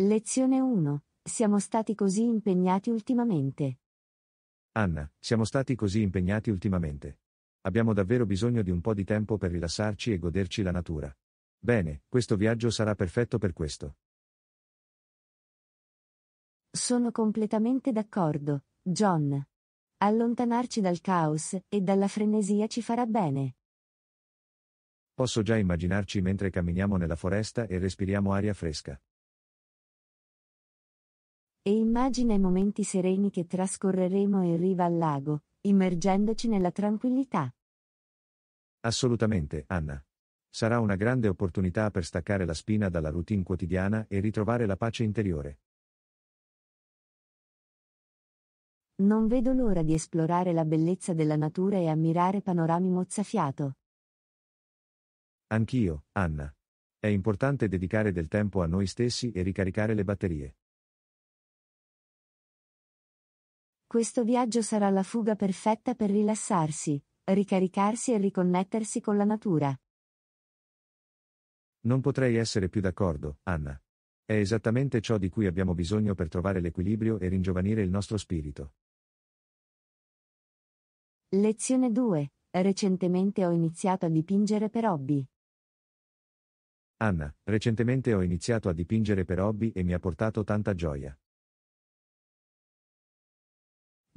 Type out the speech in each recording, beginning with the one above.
Lezione 1. Siamo stati così impegnati ultimamente. Anna, siamo stati così impegnati ultimamente. Abbiamo davvero bisogno di un po' di tempo per rilassarci e goderci la natura. Bene, questo viaggio sarà perfetto per questo. Sono completamente d'accordo, John. Allontanarci dal caos e dalla frenesia ci farà bene. Posso già immaginarci mentre camminiamo nella foresta e respiriamo aria fresca. E immagina i momenti sereni che trascorreremo in riva al lago, immergendoci nella tranquillità. Assolutamente, Anna. Sarà una grande opportunità per staccare la spina dalla routine quotidiana e ritrovare la pace interiore. Non vedo l'ora di esplorare la bellezza della natura e ammirare panorami mozzafiato. Anch'io, Anna. È importante dedicare del tempo a noi stessi e ricaricare le batterie. Questo viaggio sarà la fuga perfetta per rilassarsi, ricaricarsi e riconnettersi con la natura. Non potrei essere più d'accordo, Anna. È esattamente ciò di cui abbiamo bisogno per trovare l'equilibrio e ringiovanire il nostro spirito. Lezione 2. Recentemente ho iniziato a dipingere per hobby. Anna, recentemente ho iniziato a dipingere per hobby e mi ha portato tanta gioia.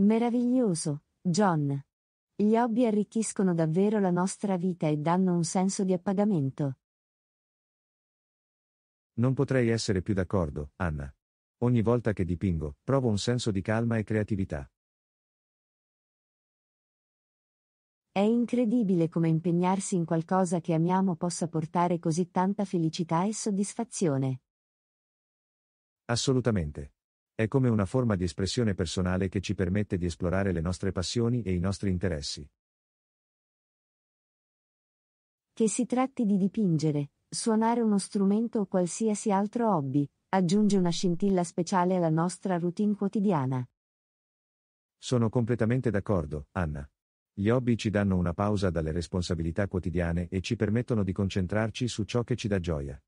Meraviglioso, John. Gli hobby arricchiscono davvero la nostra vita e danno un senso di appagamento. Non potrei essere più d'accordo, Anna. Ogni volta che dipingo, provo un senso di calma e creatività. È incredibile come impegnarsi in qualcosa che amiamo possa portare così tanta felicità e soddisfazione. Assolutamente è come una forma di espressione personale che ci permette di esplorare le nostre passioni e i nostri interessi. Che si tratti di dipingere, suonare uno strumento o qualsiasi altro hobby, aggiunge una scintilla speciale alla nostra routine quotidiana. Sono completamente d'accordo, Anna. Gli hobby ci danno una pausa dalle responsabilità quotidiane e ci permettono di concentrarci su ciò che ci dà gioia.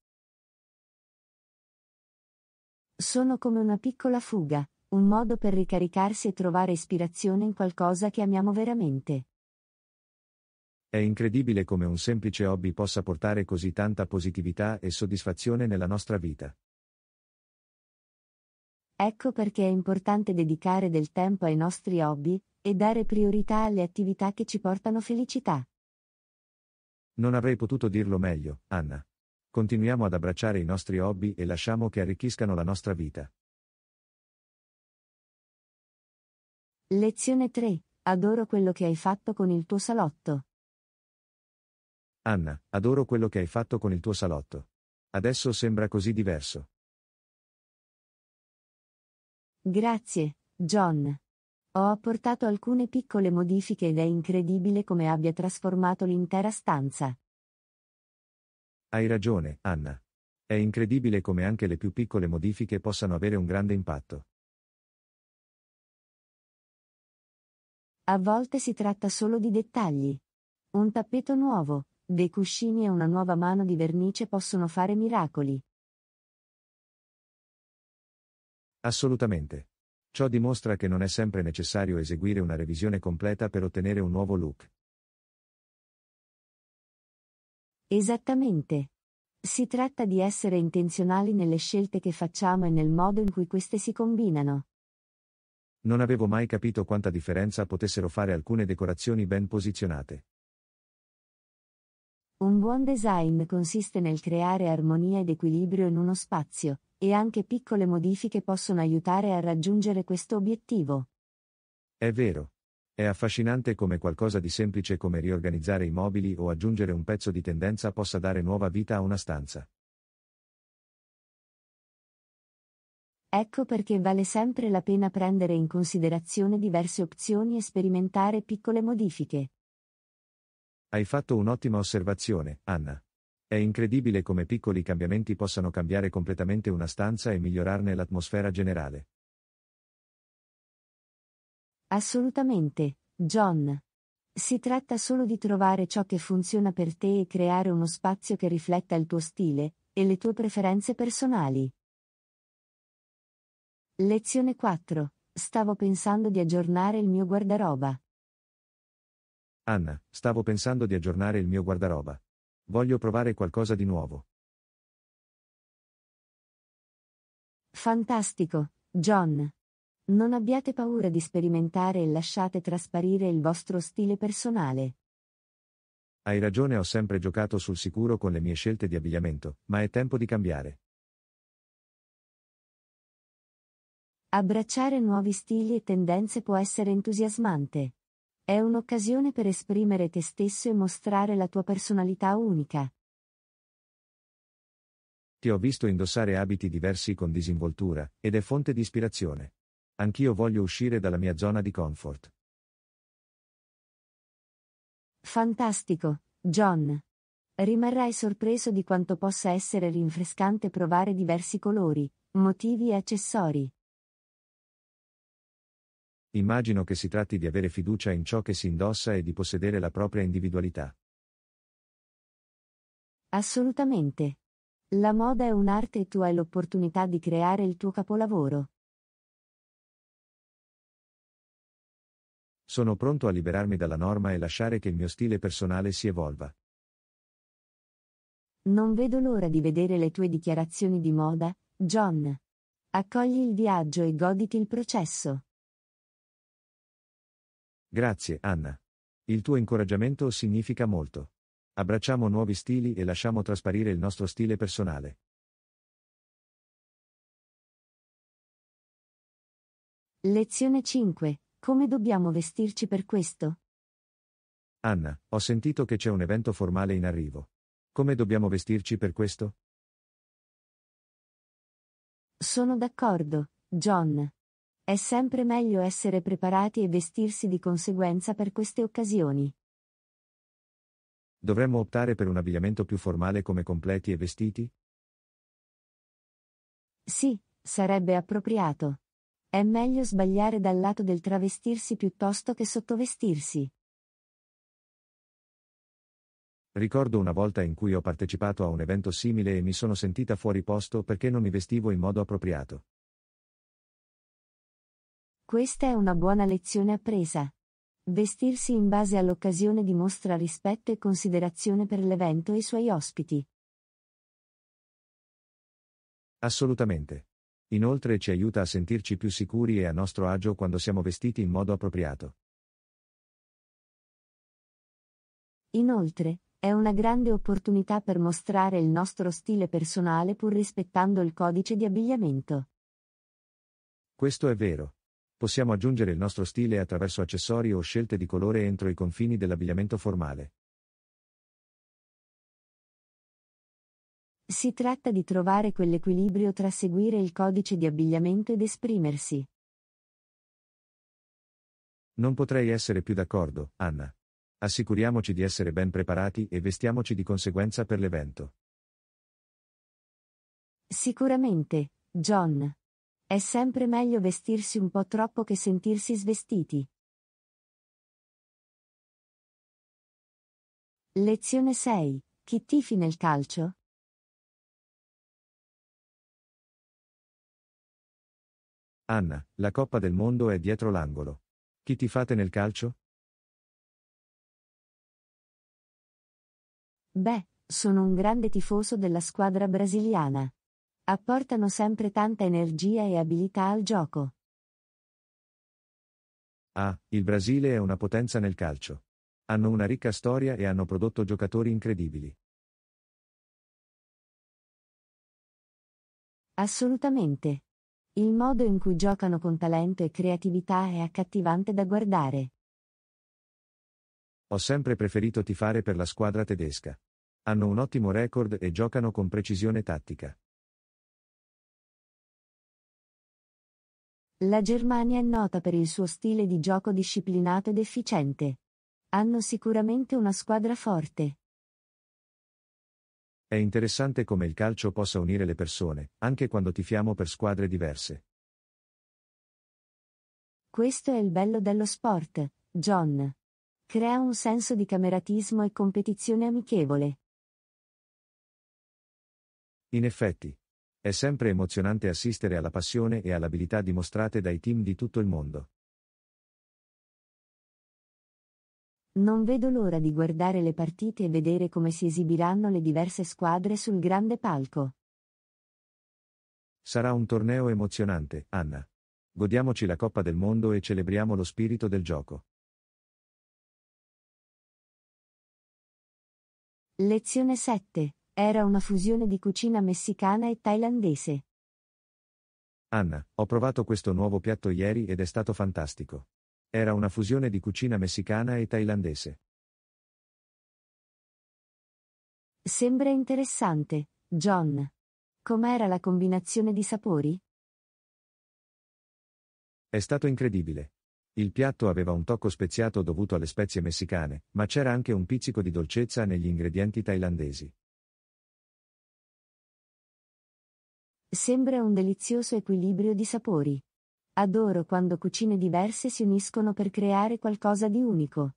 Sono come una piccola fuga, un modo per ricaricarsi e trovare ispirazione in qualcosa che amiamo veramente. È incredibile come un semplice hobby possa portare così tanta positività e soddisfazione nella nostra vita. Ecco perché è importante dedicare del tempo ai nostri hobby e dare priorità alle attività che ci portano felicità. Non avrei potuto dirlo meglio, Anna. Continuiamo ad abbracciare i nostri hobby e lasciamo che arricchiscano la nostra vita. Lezione 3. Adoro quello che hai fatto con il tuo salotto. Anna, adoro quello che hai fatto con il tuo salotto. Adesso sembra così diverso. Grazie, John. Ho apportato alcune piccole modifiche ed è incredibile come abbia trasformato l'intera stanza. Hai ragione, Anna. È incredibile come anche le più piccole modifiche possano avere un grande impatto. A volte si tratta solo di dettagli. Un tappeto nuovo, dei cuscini e una nuova mano di vernice possono fare miracoli. Assolutamente. Ciò dimostra che non è sempre necessario eseguire una revisione completa per ottenere un nuovo look. Esattamente. Si tratta di essere intenzionali nelle scelte che facciamo e nel modo in cui queste si combinano. Non avevo mai capito quanta differenza potessero fare alcune decorazioni ben posizionate. Un buon design consiste nel creare armonia ed equilibrio in uno spazio, e anche piccole modifiche possono aiutare a raggiungere questo obiettivo. È vero. È affascinante come qualcosa di semplice come riorganizzare i mobili o aggiungere un pezzo di tendenza possa dare nuova vita a una stanza. Ecco perché vale sempre la pena prendere in considerazione diverse opzioni e sperimentare piccole modifiche. Hai fatto un'ottima osservazione, Anna. È incredibile come piccoli cambiamenti possano cambiare completamente una stanza e migliorarne l'atmosfera generale. Assolutamente, John. Si tratta solo di trovare ciò che funziona per te e creare uno spazio che rifletta il tuo stile e le tue preferenze personali. Lezione 4. Stavo pensando di aggiornare il mio guardaroba. Anna, stavo pensando di aggiornare il mio guardaroba. Voglio provare qualcosa di nuovo. Fantastico, John. Non abbiate paura di sperimentare e lasciate trasparire il vostro stile personale. Hai ragione, ho sempre giocato sul sicuro con le mie scelte di abbigliamento, ma è tempo di cambiare. Abbracciare nuovi stili e tendenze può essere entusiasmante. È un'occasione per esprimere te stesso e mostrare la tua personalità unica. Ti ho visto indossare abiti diversi con disinvoltura, ed è fonte di ispirazione. Anch'io voglio uscire dalla mia zona di comfort. Fantastico, John. Rimarrai sorpreso di quanto possa essere rinfrescante provare diversi colori, motivi e accessori. Immagino che si tratti di avere fiducia in ciò che si indossa e di possedere la propria individualità. Assolutamente. La moda è un'arte e tu hai l'opportunità di creare il tuo capolavoro. Sono pronto a liberarmi dalla norma e lasciare che il mio stile personale si evolva. Non vedo l'ora di vedere le tue dichiarazioni di moda, John. Accogli il viaggio e goditi il processo. Grazie, Anna. Il tuo incoraggiamento significa molto. Abbracciamo nuovi stili e lasciamo trasparire il nostro stile personale. Lezione 5. Come dobbiamo vestirci per questo? Anna, ho sentito che c'è un evento formale in arrivo. Come dobbiamo vestirci per questo? Sono d'accordo, John. È sempre meglio essere preparati e vestirsi di conseguenza per queste occasioni. Dovremmo optare per un abbigliamento più formale come completi e vestiti? Sì, sarebbe appropriato. È meglio sbagliare dal lato del travestirsi piuttosto che sottovestirsi. Ricordo una volta in cui ho partecipato a un evento simile e mi sono sentita fuori posto perché non mi vestivo in modo appropriato. Questa è una buona lezione appresa. Vestirsi in base all'occasione dimostra rispetto e considerazione per l'evento e i suoi ospiti. Assolutamente. Inoltre ci aiuta a sentirci più sicuri e a nostro agio quando siamo vestiti in modo appropriato. Inoltre, è una grande opportunità per mostrare il nostro stile personale pur rispettando il codice di abbigliamento. Questo è vero. Possiamo aggiungere il nostro stile attraverso accessori o scelte di colore entro i confini dell'abbigliamento formale. Si tratta di trovare quell'equilibrio tra seguire il codice di abbigliamento ed esprimersi. Non potrei essere più d'accordo, Anna. Assicuriamoci di essere ben preparati e vestiamoci di conseguenza per l'evento. Sicuramente, John. È sempre meglio vestirsi un po' troppo che sentirsi svestiti. Lezione 6. Chi tifi nel calcio? Anna, la Coppa del Mondo è dietro l'angolo. Chi ti fate nel calcio? Beh, sono un grande tifoso della squadra brasiliana. Apportano sempre tanta energia e abilità al gioco. Ah, il Brasile è una potenza nel calcio. Hanno una ricca storia e hanno prodotto giocatori incredibili. Assolutamente. Il modo in cui giocano con talento e creatività è accattivante da guardare. Ho sempre preferito tifare per la squadra tedesca. Hanno un ottimo record e giocano con precisione tattica. La Germania è nota per il suo stile di gioco disciplinato ed efficiente. Hanno sicuramente una squadra forte. È interessante come il calcio possa unire le persone, anche quando tifiamo per squadre diverse. Questo è il bello dello sport, John. Crea un senso di cameratismo e competizione amichevole. In effetti. È sempre emozionante assistere alla passione e all'abilità dimostrate dai team di tutto il mondo. Non vedo l'ora di guardare le partite e vedere come si esibiranno le diverse squadre sul grande palco. Sarà un torneo emozionante, Anna. Godiamoci la Coppa del Mondo e celebriamo lo spirito del gioco. Lezione 7. Era una fusione di cucina messicana e thailandese. Anna, ho provato questo nuovo piatto ieri ed è stato fantastico. Era una fusione di cucina messicana e thailandese. Sembra interessante, John. Com'era la combinazione di sapori? È stato incredibile. Il piatto aveva un tocco speziato dovuto alle spezie messicane, ma c'era anche un pizzico di dolcezza negli ingredienti thailandesi. Sembra un delizioso equilibrio di sapori. Adoro quando cucine diverse si uniscono per creare qualcosa di unico.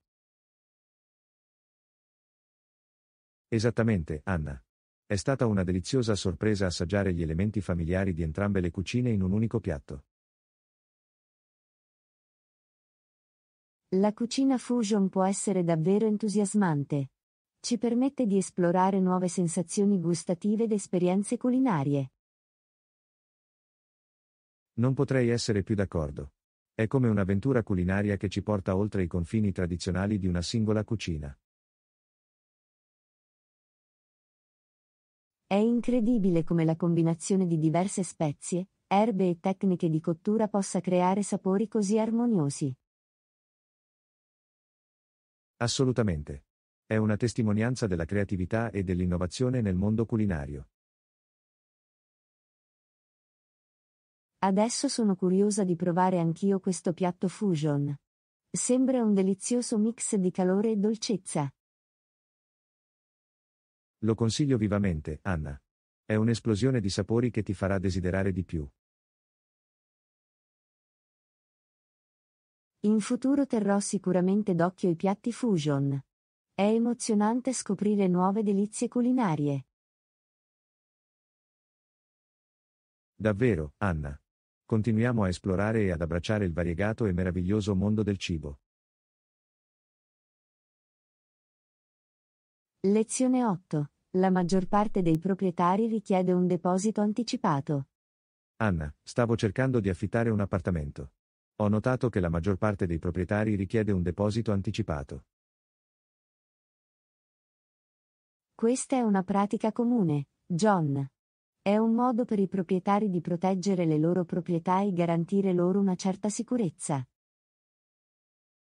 Esattamente, Anna. È stata una deliziosa sorpresa assaggiare gli elementi familiari di entrambe le cucine in un unico piatto. La cucina fusion può essere davvero entusiasmante. Ci permette di esplorare nuove sensazioni gustative ed esperienze culinarie. Non potrei essere più d'accordo. È come un'avventura culinaria che ci porta oltre i confini tradizionali di una singola cucina. È incredibile come la combinazione di diverse spezie, erbe e tecniche di cottura possa creare sapori così armoniosi. Assolutamente. È una testimonianza della creatività e dell'innovazione nel mondo culinario. Adesso sono curiosa di provare anch'io questo piatto fusion. Sembra un delizioso mix di calore e dolcezza. Lo consiglio vivamente, Anna. È un'esplosione di sapori che ti farà desiderare di più. In futuro terrò sicuramente d'occhio i piatti fusion. È emozionante scoprire nuove delizie culinarie. Davvero, Anna continuiamo a esplorare e ad abbracciare il variegato e meraviglioso mondo del cibo. Lezione 8. La maggior parte dei proprietari richiede un deposito anticipato. Anna, stavo cercando di affittare un appartamento. Ho notato che la maggior parte dei proprietari richiede un deposito anticipato. Questa è una pratica comune, John. È un modo per i proprietari di proteggere le loro proprietà e garantire loro una certa sicurezza.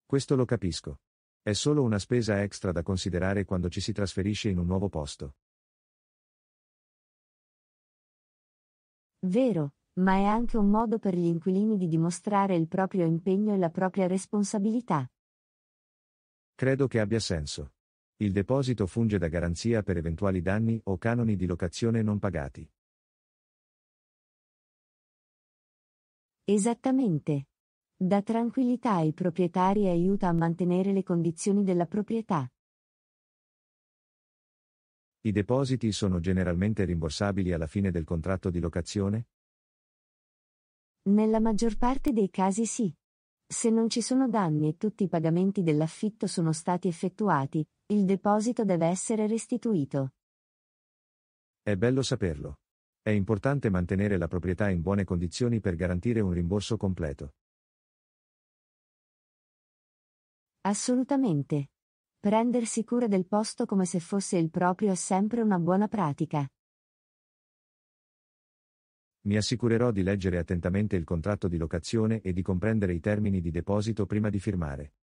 Questo lo capisco. È solo una spesa extra da considerare quando ci si trasferisce in un nuovo posto. Vero, ma è anche un modo per gli inquilini di dimostrare il proprio impegno e la propria responsabilità. Credo che abbia senso. Il deposito funge da garanzia per eventuali danni o canoni di locazione non pagati. Esattamente. Dà tranquillità ai proprietari e aiuta a mantenere le condizioni della proprietà. I depositi sono generalmente rimborsabili alla fine del contratto di locazione? Nella maggior parte dei casi sì. Se non ci sono danni e tutti i pagamenti dell'affitto sono stati effettuati, il deposito deve essere restituito. È bello saperlo. È importante mantenere la proprietà in buone condizioni per garantire un rimborso completo. Assolutamente. Prendersi cura del posto come se fosse il proprio è sempre una buona pratica. Mi assicurerò di leggere attentamente il contratto di locazione e di comprendere i termini di deposito prima di firmare.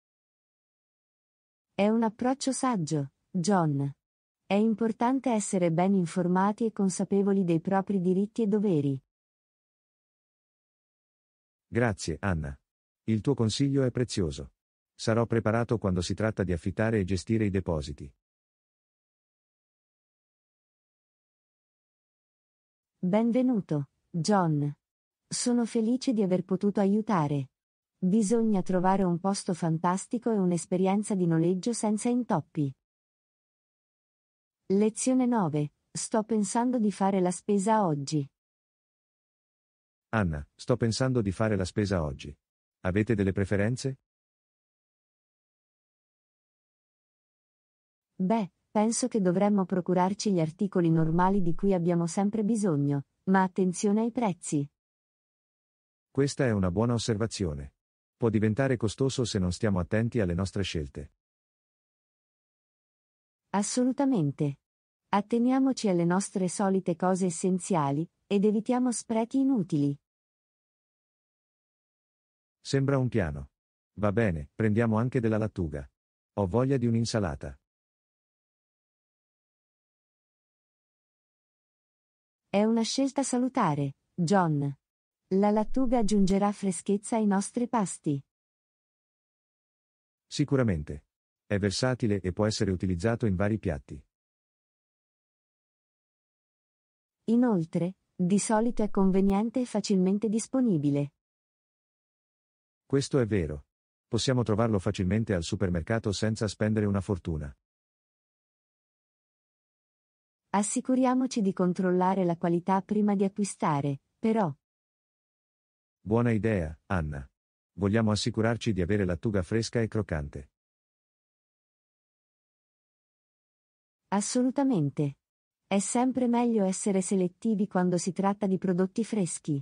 È un approccio saggio, John. È importante essere ben informati e consapevoli dei propri diritti e doveri. Grazie, Anna. Il tuo consiglio è prezioso. Sarò preparato quando si tratta di affittare e gestire i depositi. Benvenuto, John. Sono felice di aver potuto aiutare. Bisogna trovare un posto fantastico e un'esperienza di noleggio senza intoppi. Lezione 9. Sto pensando di fare la spesa oggi. Anna, sto pensando di fare la spesa oggi. Avete delle preferenze? Beh, penso che dovremmo procurarci gli articoli normali di cui abbiamo sempre bisogno, ma attenzione ai prezzi. Questa è una buona osservazione. Può diventare costoso se non stiamo attenti alle nostre scelte. Assolutamente. Atteniamoci alle nostre solite cose essenziali, ed evitiamo sprechi inutili. Sembra un piano. Va bene, prendiamo anche della lattuga. Ho voglia di un'insalata. È una scelta salutare, John. La lattuga aggiungerà freschezza ai nostri pasti. Sicuramente. È versatile e può essere utilizzato in vari piatti. Inoltre, di solito è conveniente e facilmente disponibile. Questo è vero. Possiamo trovarlo facilmente al supermercato senza spendere una fortuna. Assicuriamoci di controllare la qualità prima di acquistare, però. Buona idea, Anna. Vogliamo assicurarci di avere lattuga fresca e croccante. Assolutamente. È sempre meglio essere selettivi quando si tratta di prodotti freschi.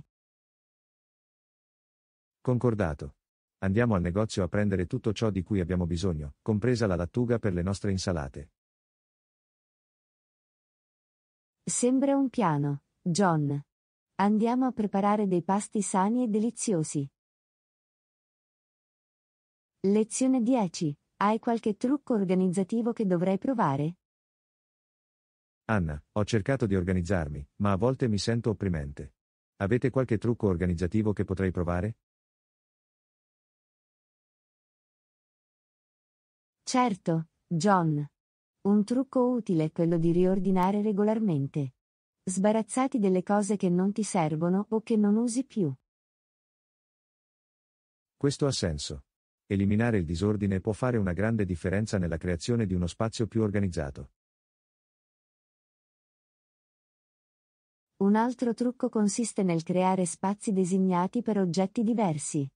Concordato. Andiamo al negozio a prendere tutto ciò di cui abbiamo bisogno, compresa la lattuga per le nostre insalate. Sembra un piano, John. Andiamo a preparare dei pasti sani e deliziosi. Lezione 10. Hai qualche trucco organizzativo che dovrei provare? Anna, ho cercato di organizzarmi, ma a volte mi sento opprimente. Avete qualche trucco organizzativo che potrei provare? Certo, John. Un trucco utile è quello di riordinare regolarmente. Sbarazzati delle cose che non ti servono o che non usi più. Questo ha senso. Eliminare il disordine può fare una grande differenza nella creazione di uno spazio più organizzato. Un altro trucco consiste nel creare spazi designati per oggetti diversi.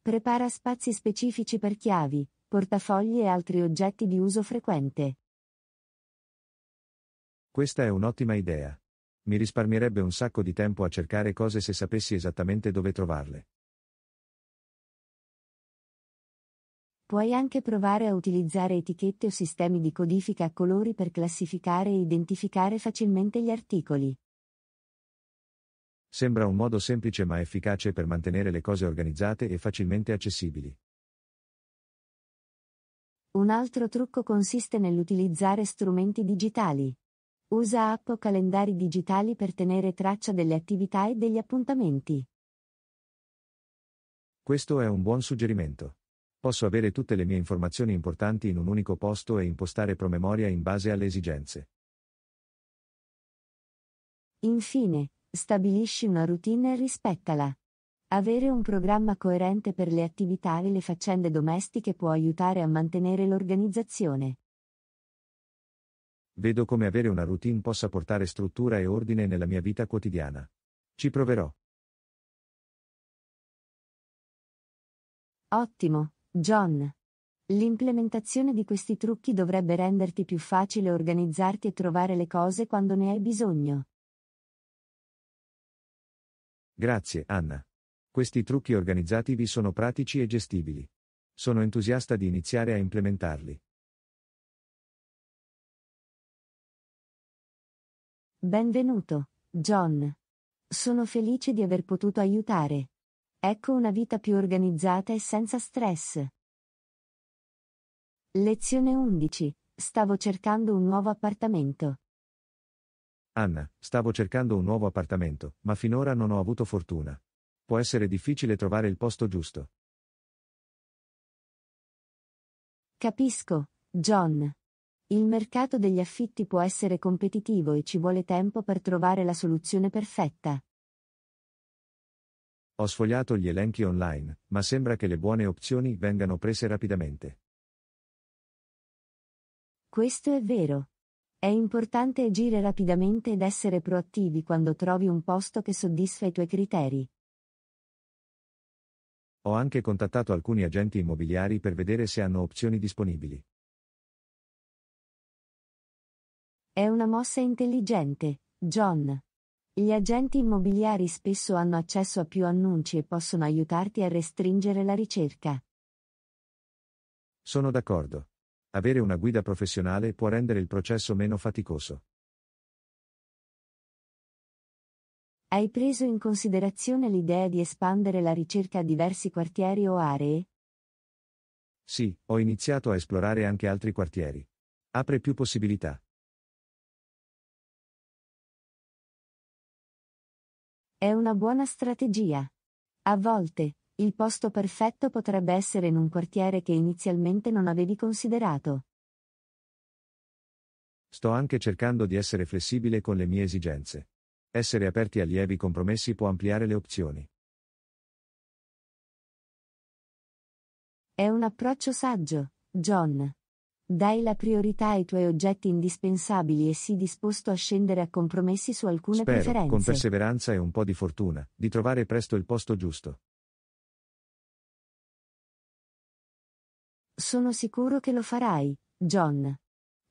Prepara spazi specifici per chiavi, portafogli e altri oggetti di uso frequente. Questa è un'ottima idea. Mi risparmierebbe un sacco di tempo a cercare cose se sapessi esattamente dove trovarle. Puoi anche provare a utilizzare etichette o sistemi di codifica a colori per classificare e identificare facilmente gli articoli. Sembra un modo semplice ma efficace per mantenere le cose organizzate e facilmente accessibili. Un altro trucco consiste nell'utilizzare strumenti digitali. Usa app o calendari digitali per tenere traccia delle attività e degli appuntamenti. Questo è un buon suggerimento. Posso avere tutte le mie informazioni importanti in un unico posto e impostare promemoria in base alle esigenze. Infine, Stabilisci una routine e rispettala. Avere un programma coerente per le attività e le faccende domestiche può aiutare a mantenere l'organizzazione. Vedo come avere una routine possa portare struttura e ordine nella mia vita quotidiana. Ci proverò. Ottimo, John. L'implementazione di questi trucchi dovrebbe renderti più facile organizzarti e trovare le cose quando ne hai bisogno. Grazie, Anna. Questi trucchi organizzativi sono pratici e gestibili. Sono entusiasta di iniziare a implementarli. Benvenuto, John. Sono felice di aver potuto aiutare. Ecco una vita più organizzata e senza stress. Lezione 11. Stavo cercando un nuovo appartamento. Anna, stavo cercando un nuovo appartamento, ma finora non ho avuto fortuna. Può essere difficile trovare il posto giusto. Capisco, John. Il mercato degli affitti può essere competitivo e ci vuole tempo per trovare la soluzione perfetta. Ho sfogliato gli elenchi online, ma sembra che le buone opzioni vengano prese rapidamente. Questo è vero. È importante agire rapidamente ed essere proattivi quando trovi un posto che soddisfa i tuoi criteri. Ho anche contattato alcuni agenti immobiliari per vedere se hanno opzioni disponibili. È una mossa intelligente, John. Gli agenti immobiliari spesso hanno accesso a più annunci e possono aiutarti a restringere la ricerca. Sono d'accordo. Avere una guida professionale può rendere il processo meno faticoso. Hai preso in considerazione l'idea di espandere la ricerca a diversi quartieri o aree? Sì, ho iniziato a esplorare anche altri quartieri. Apre più possibilità. È una buona strategia. A volte, il posto perfetto potrebbe essere in un quartiere che inizialmente non avevi considerato. Sto anche cercando di essere flessibile con le mie esigenze. Essere aperti a lievi compromessi può ampliare le opzioni. È un approccio saggio, John. Dai la priorità ai tuoi oggetti indispensabili e sii disposto a scendere a compromessi su alcune Spero, preferenze. Con perseveranza e un po' di fortuna, di trovare presto il posto giusto. Sono sicuro che lo farai, John.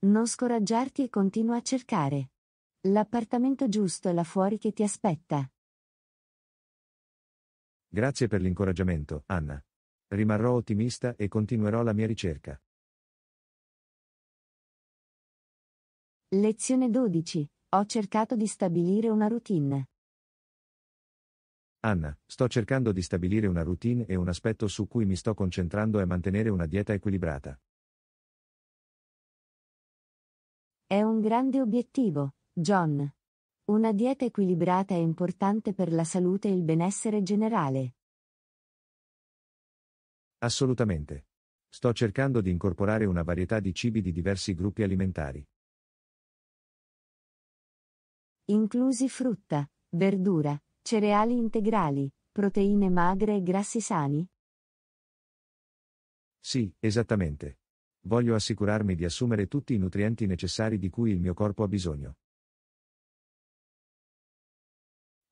Non scoraggiarti e continua a cercare. L'appartamento giusto è là fuori che ti aspetta. Grazie per l'incoraggiamento, Anna. Rimarrò ottimista e continuerò la mia ricerca. Lezione 12. Ho cercato di stabilire una routine. Anna, sto cercando di stabilire una routine e un aspetto su cui mi sto concentrando è mantenere una dieta equilibrata. È un grande obiettivo, John. Una dieta equilibrata è importante per la salute e il benessere generale. Assolutamente. Sto cercando di incorporare una varietà di cibi di diversi gruppi alimentari. Inclusi frutta, verdura, Cereali integrali, proteine magre e grassi sani? Sì, esattamente. Voglio assicurarmi di assumere tutti i nutrienti necessari di cui il mio corpo ha bisogno.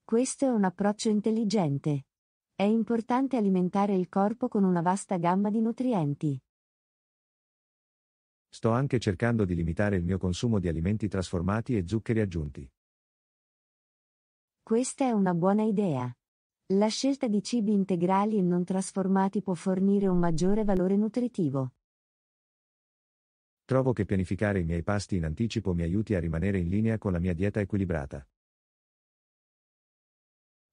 Questo è un approccio intelligente. È importante alimentare il corpo con una vasta gamma di nutrienti. Sto anche cercando di limitare il mio consumo di alimenti trasformati e zuccheri aggiunti. Questa è una buona idea. La scelta di cibi integrali e non trasformati può fornire un maggiore valore nutritivo. Trovo che pianificare i miei pasti in anticipo mi aiuti a rimanere in linea con la mia dieta equilibrata.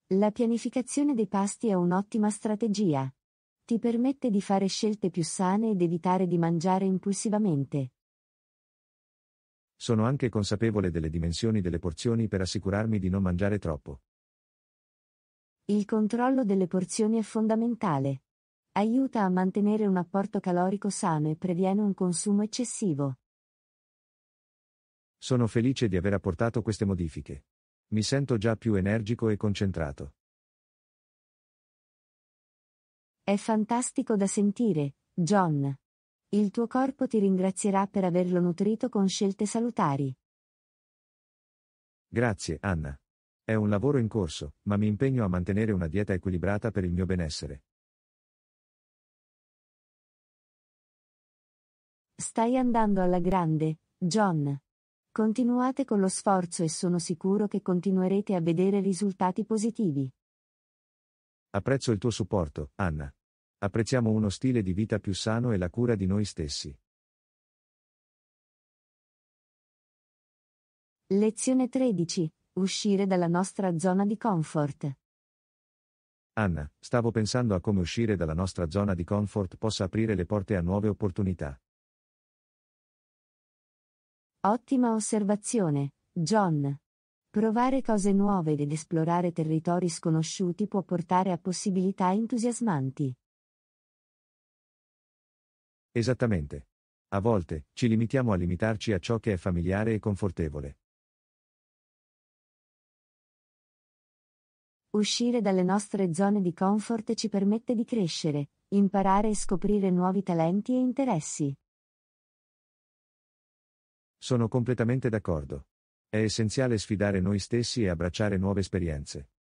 La pianificazione dei pasti è un'ottima strategia. Ti permette di fare scelte più sane ed evitare di mangiare impulsivamente. Sono anche consapevole delle dimensioni delle porzioni per assicurarmi di non mangiare troppo. Il controllo delle porzioni è fondamentale. Aiuta a mantenere un apporto calorico sano e previene un consumo eccessivo. Sono felice di aver apportato queste modifiche. Mi sento già più energico e concentrato. È fantastico da sentire, John. Il tuo corpo ti ringrazierà per averlo nutrito con scelte salutari. Grazie, Anna. È un lavoro in corso, ma mi impegno a mantenere una dieta equilibrata per il mio benessere. Stai andando alla grande, John. Continuate con lo sforzo e sono sicuro che continuerete a vedere risultati positivi. Apprezzo il tuo supporto, Anna apprezziamo uno stile di vita più sano e la cura di noi stessi. Lezione 13. Uscire dalla nostra zona di comfort. Anna, stavo pensando a come uscire dalla nostra zona di comfort possa aprire le porte a nuove opportunità. Ottima osservazione, John. Provare cose nuove ed esplorare territori sconosciuti può portare a possibilità entusiasmanti. Esattamente. A volte, ci limitiamo a limitarci a ciò che è familiare e confortevole. Uscire dalle nostre zone di comfort ci permette di crescere, imparare e scoprire nuovi talenti e interessi. Sono completamente d'accordo. È essenziale sfidare noi stessi e abbracciare nuove esperienze.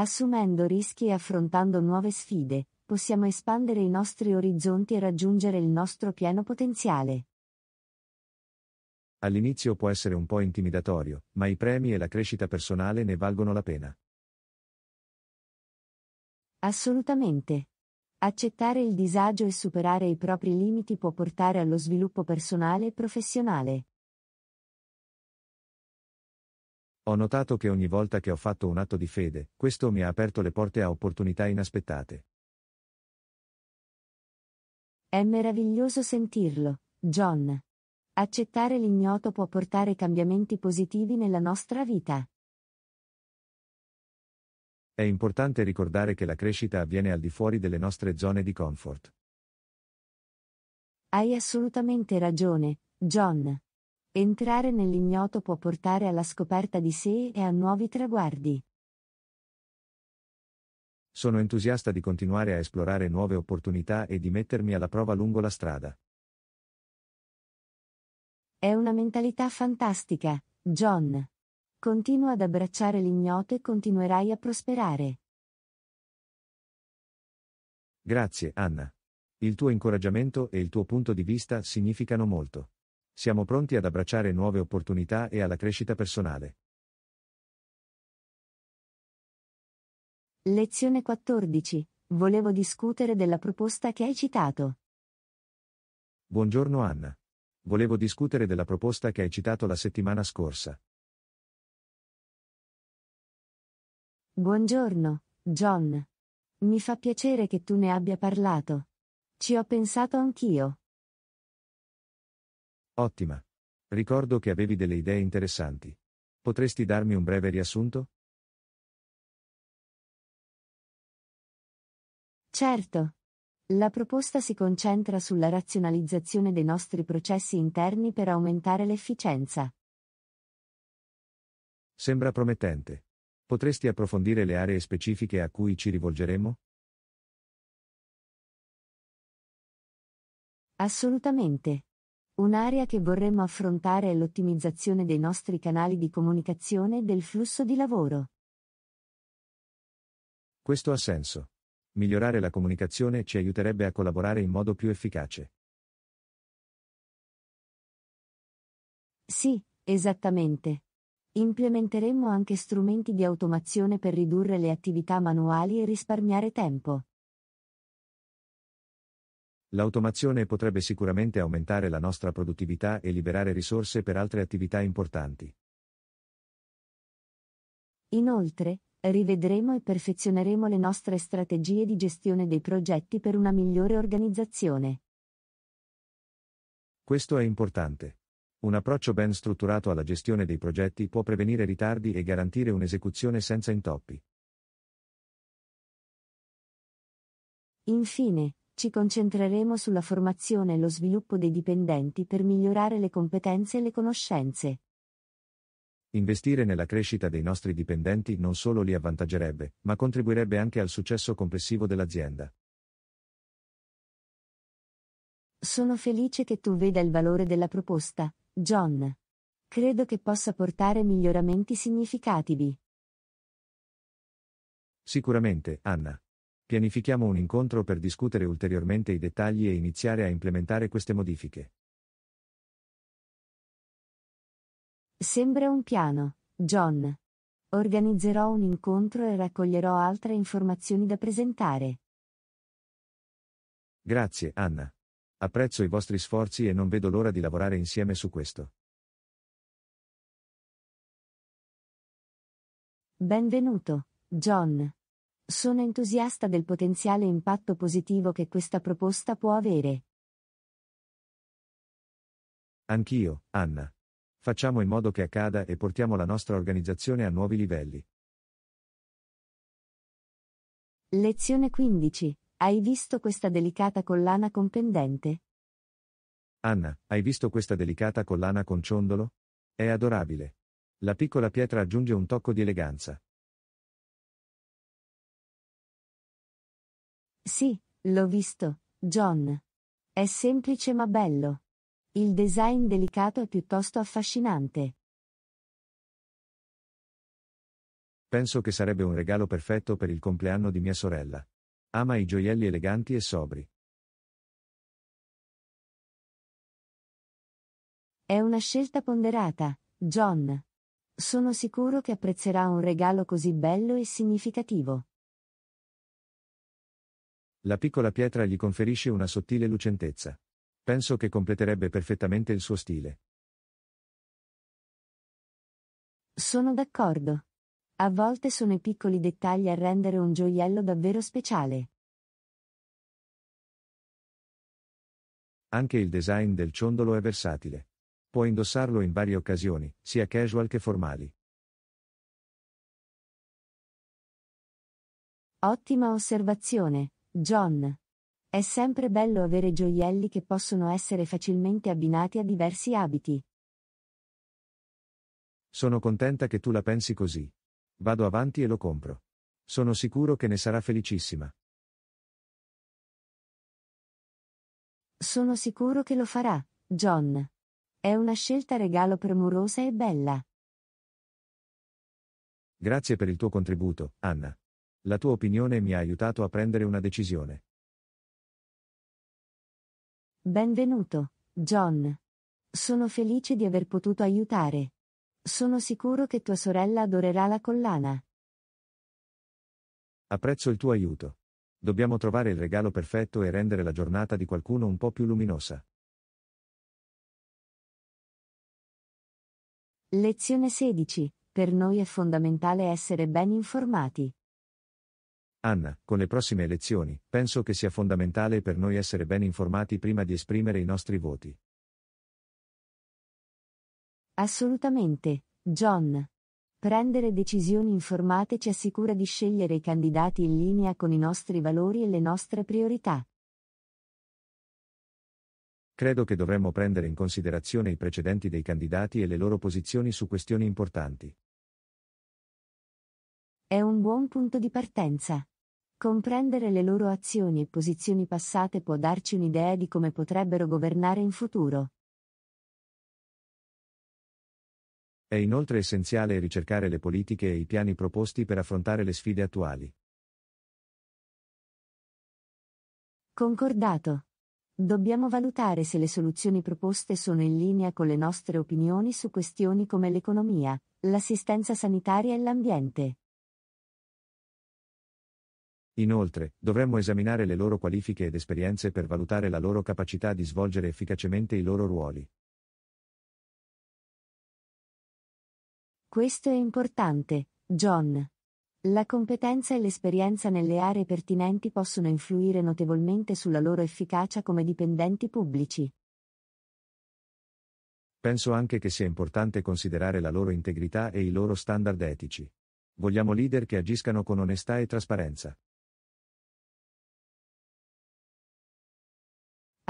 Assumendo rischi e affrontando nuove sfide, possiamo espandere i nostri orizzonti e raggiungere il nostro pieno potenziale. All'inizio può essere un po' intimidatorio, ma i premi e la crescita personale ne valgono la pena. Assolutamente. Accettare il disagio e superare i propri limiti può portare allo sviluppo personale e professionale. Ho notato che ogni volta che ho fatto un atto di fede, questo mi ha aperto le porte a opportunità inaspettate. È meraviglioso sentirlo, John. Accettare l'ignoto può portare cambiamenti positivi nella nostra vita. È importante ricordare che la crescita avviene al di fuori delle nostre zone di comfort. Hai assolutamente ragione, John. Entrare nell'ignoto può portare alla scoperta di sé e a nuovi traguardi. Sono entusiasta di continuare a esplorare nuove opportunità e di mettermi alla prova lungo la strada. È una mentalità fantastica, John. Continua ad abbracciare l'ignoto e continuerai a prosperare. Grazie, Anna. Il tuo incoraggiamento e il tuo punto di vista significano molto siamo pronti ad abbracciare nuove opportunità e alla crescita personale. Lezione 14. Volevo discutere della proposta che hai citato. Buongiorno Anna. Volevo discutere della proposta che hai citato la settimana scorsa. Buongiorno, John. Mi fa piacere che tu ne abbia parlato. Ci ho pensato anch'io. Ottima. Ricordo che avevi delle idee interessanti. Potresti darmi un breve riassunto? Certo. La proposta si concentra sulla razionalizzazione dei nostri processi interni per aumentare l'efficienza. Sembra promettente. Potresti approfondire le aree specifiche a cui ci rivolgeremo? Assolutamente. Un'area che vorremmo affrontare è l'ottimizzazione dei nostri canali di comunicazione e del flusso di lavoro. Questo ha senso. Migliorare la comunicazione ci aiuterebbe a collaborare in modo più efficace. Sì, esattamente. Implementeremo anche strumenti di automazione per ridurre le attività manuali e risparmiare tempo. L'automazione potrebbe sicuramente aumentare la nostra produttività e liberare risorse per altre attività importanti. Inoltre, rivedremo e perfezioneremo le nostre strategie di gestione dei progetti per una migliore organizzazione. Questo è importante. Un approccio ben strutturato alla gestione dei progetti può prevenire ritardi e garantire un'esecuzione senza intoppi. Infine, ci concentreremo sulla formazione e lo sviluppo dei dipendenti per migliorare le competenze e le conoscenze. Investire nella crescita dei nostri dipendenti non solo li avvantaggerebbe, ma contribuirebbe anche al successo complessivo dell'azienda. Sono felice che tu veda il valore della proposta, John. Credo che possa portare miglioramenti significativi. Sicuramente, Anna. Pianifichiamo un incontro per discutere ulteriormente i dettagli e iniziare a implementare queste modifiche. Sembra un piano, John. Organizzerò un incontro e raccoglierò altre informazioni da presentare. Grazie, Anna. Apprezzo i vostri sforzi e non vedo l'ora di lavorare insieme su questo. Benvenuto, John. Sono entusiasta del potenziale impatto positivo che questa proposta può avere. Anch'io, Anna. Facciamo in modo che accada e portiamo la nostra organizzazione a nuovi livelli. Lezione 15. Hai visto questa delicata collana con pendente? Anna, hai visto questa delicata collana con ciondolo? È adorabile. La piccola pietra aggiunge un tocco di eleganza. Sì, l'ho visto, John. È semplice ma bello. Il design delicato è piuttosto affascinante. Penso che sarebbe un regalo perfetto per il compleanno di mia sorella. Ama i gioielli eleganti e sobri. È una scelta ponderata, John. Sono sicuro che apprezzerà un regalo così bello e significativo. La piccola pietra gli conferisce una sottile lucentezza. Penso che completerebbe perfettamente il suo stile. Sono d'accordo. A volte sono i piccoli dettagli a rendere un gioiello davvero speciale. Anche il design del ciondolo è versatile. Puoi indossarlo in varie occasioni, sia casual che formali. Ottima osservazione. John. È sempre bello avere gioielli che possono essere facilmente abbinati a diversi abiti. Sono contenta che tu la pensi così. Vado avanti e lo compro. Sono sicuro che ne sarà felicissima. Sono sicuro che lo farà, John. È una scelta regalo premurosa e bella. Grazie per il tuo contributo, Anna. La tua opinione mi ha aiutato a prendere una decisione. Benvenuto, John. Sono felice di aver potuto aiutare. Sono sicuro che tua sorella adorerà la collana. Apprezzo il tuo aiuto. Dobbiamo trovare il regalo perfetto e rendere la giornata di qualcuno un po' più luminosa. Lezione 16. Per noi è fondamentale essere ben informati. Anna, con le prossime elezioni, penso che sia fondamentale per noi essere ben informati prima di esprimere i nostri voti. Assolutamente, John. Prendere decisioni informate ci assicura di scegliere i candidati in linea con i nostri valori e le nostre priorità. Credo che dovremmo prendere in considerazione i precedenti dei candidati e le loro posizioni su questioni importanti. È un buon punto di partenza. Comprendere le loro azioni e posizioni passate può darci un'idea di come potrebbero governare in futuro. È inoltre essenziale ricercare le politiche e i piani proposti per affrontare le sfide attuali. Concordato. Dobbiamo valutare se le soluzioni proposte sono in linea con le nostre opinioni su questioni come l'economia, l'assistenza sanitaria e l'ambiente. Inoltre, dovremmo esaminare le loro qualifiche ed esperienze per valutare la loro capacità di svolgere efficacemente i loro ruoli. Questo è importante, John. La competenza e l'esperienza nelle aree pertinenti possono influire notevolmente sulla loro efficacia come dipendenti pubblici. Penso anche che sia importante considerare la loro integrità e i loro standard etici. Vogliamo leader che agiscano con onestà e trasparenza.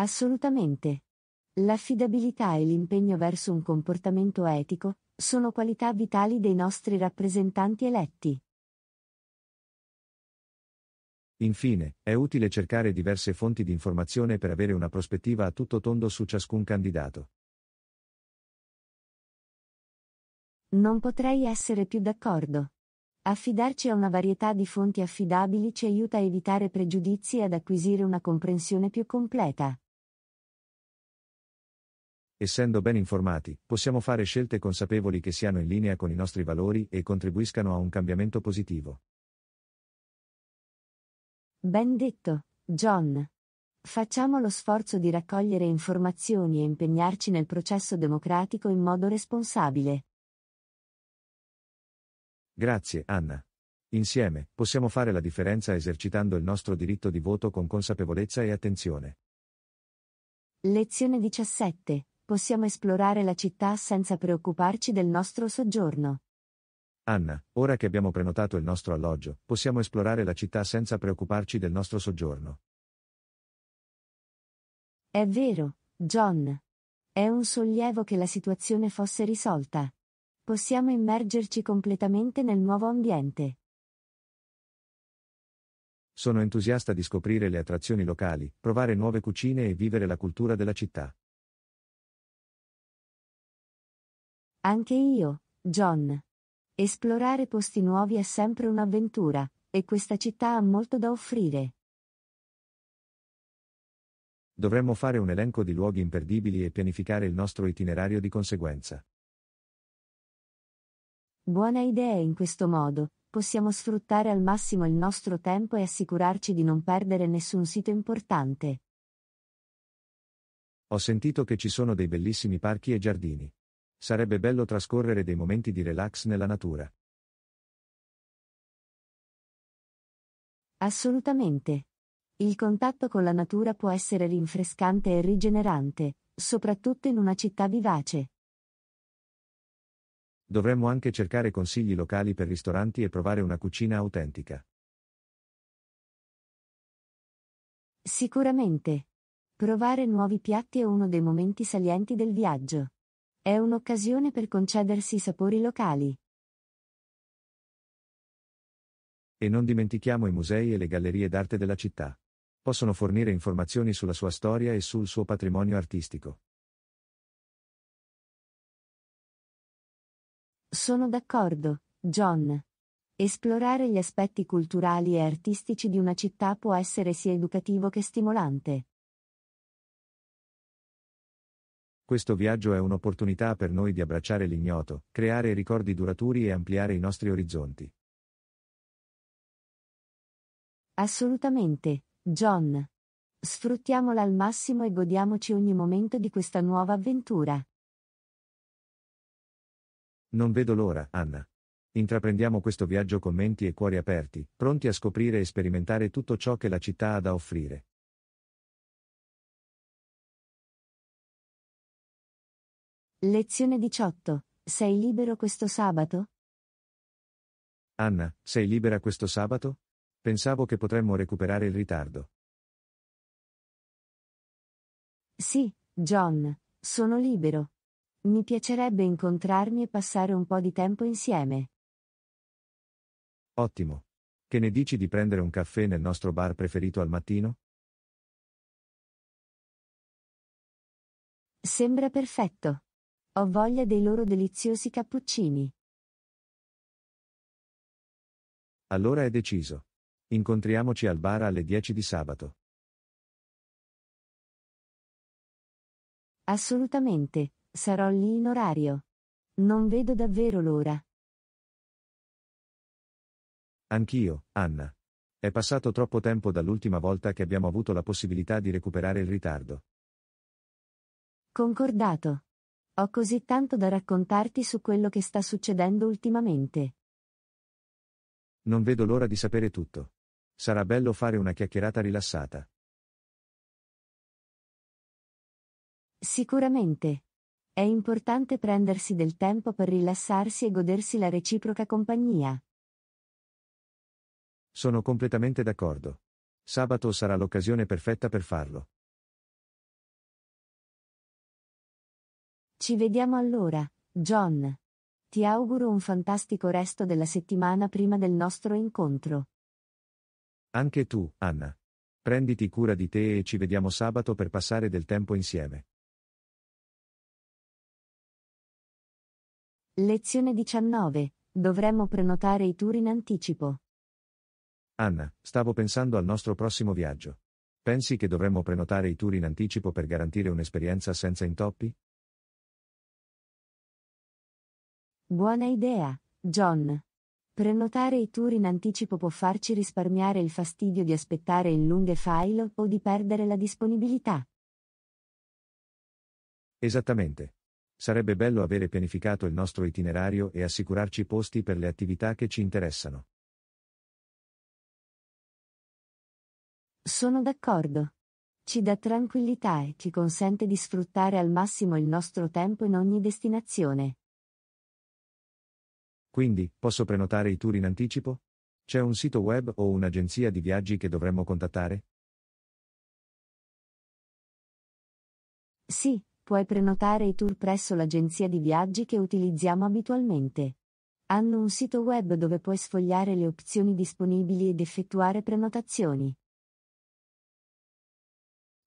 Assolutamente. L'affidabilità e l'impegno verso un comportamento etico sono qualità vitali dei nostri rappresentanti eletti. Infine, è utile cercare diverse fonti di informazione per avere una prospettiva a tutto tondo su ciascun candidato. Non potrei essere più d'accordo. Affidarci a una varietà di fonti affidabili ci aiuta a evitare pregiudizi e ad acquisire una comprensione più completa. Essendo ben informati, possiamo fare scelte consapevoli che siano in linea con i nostri valori e contribuiscano a un cambiamento positivo. Ben detto, John. Facciamo lo sforzo di raccogliere informazioni e impegnarci nel processo democratico in modo responsabile. Grazie, Anna. Insieme, possiamo fare la differenza esercitando il nostro diritto di voto con consapevolezza e attenzione. Lezione 17 possiamo esplorare la città senza preoccuparci del nostro soggiorno. Anna, ora che abbiamo prenotato il nostro alloggio, possiamo esplorare la città senza preoccuparci del nostro soggiorno. È vero, John. È un sollievo che la situazione fosse risolta. Possiamo immergerci completamente nel nuovo ambiente. Sono entusiasta di scoprire le attrazioni locali, provare nuove cucine e vivere la cultura della città. Anche io, John. Esplorare posti nuovi è sempre un'avventura, e questa città ha molto da offrire. Dovremmo fare un elenco di luoghi imperdibili e pianificare il nostro itinerario di conseguenza. Buona idea in questo modo, possiamo sfruttare al massimo il nostro tempo e assicurarci di non perdere nessun sito importante. Ho sentito che ci sono dei bellissimi parchi e giardini. Sarebbe bello trascorrere dei momenti di relax nella natura. Assolutamente. Il contatto con la natura può essere rinfrescante e rigenerante, soprattutto in una città vivace. Dovremmo anche cercare consigli locali per ristoranti e provare una cucina autentica. Sicuramente. Provare nuovi piatti è uno dei momenti salienti del viaggio. È un'occasione per concedersi sapori locali. E non dimentichiamo i musei e le gallerie d'arte della città. Possono fornire informazioni sulla sua storia e sul suo patrimonio artistico. Sono d'accordo, John. Esplorare gli aspetti culturali e artistici di una città può essere sia educativo che stimolante. Questo viaggio è un'opportunità per noi di abbracciare l'ignoto, creare ricordi duraturi e ampliare i nostri orizzonti. Assolutamente, John. Sfruttiamola al massimo e godiamoci ogni momento di questa nuova avventura. Non vedo l'ora, Anna. Intraprendiamo questo viaggio con menti e cuori aperti, pronti a scoprire e sperimentare tutto ciò che la città ha da offrire. Lezione 18. Sei libero questo sabato? Anna, sei libera questo sabato? Pensavo che potremmo recuperare il ritardo. Sì, John, sono libero. Mi piacerebbe incontrarmi e passare un po' di tempo insieme. Ottimo. Che ne dici di prendere un caffè nel nostro bar preferito al mattino? Sembra perfetto. Ho voglia dei loro deliziosi cappuccini. Allora è deciso. Incontriamoci al bar alle 10 di sabato. Assolutamente, sarò lì in orario. Non vedo davvero l'ora. Anch'io, Anna. È passato troppo tempo dall'ultima volta che abbiamo avuto la possibilità di recuperare il ritardo. Concordato. Ho così tanto da raccontarti su quello che sta succedendo ultimamente. Non vedo l'ora di sapere tutto. Sarà bello fare una chiacchierata rilassata. Sicuramente. È importante prendersi del tempo per rilassarsi e godersi la reciproca compagnia. Sono completamente d'accordo. Sabato sarà l'occasione perfetta per farlo. Ci vediamo allora, John. Ti auguro un fantastico resto della settimana prima del nostro incontro. Anche tu, Anna. Prenditi cura di te e ci vediamo sabato per passare del tempo insieme. Lezione 19. Dovremmo prenotare i tour in anticipo. Anna, stavo pensando al nostro prossimo viaggio. Pensi che dovremmo prenotare i tour in anticipo per garantire un'esperienza senza intoppi? Buona idea, John. Prenotare i tour in anticipo può farci risparmiare il fastidio di aspettare in lunghe file o di perdere la disponibilità. Esattamente. Sarebbe bello avere pianificato il nostro itinerario e assicurarci posti per le attività che ci interessano. Sono d'accordo. Ci dà tranquillità e ci consente di sfruttare al massimo il nostro tempo in ogni destinazione. Quindi, posso prenotare i tour in anticipo? C'è un sito web o un'agenzia di viaggi che dovremmo contattare? Sì, puoi prenotare i tour presso l'agenzia di viaggi che utilizziamo abitualmente. Hanno un sito web dove puoi sfogliare le opzioni disponibili ed effettuare prenotazioni.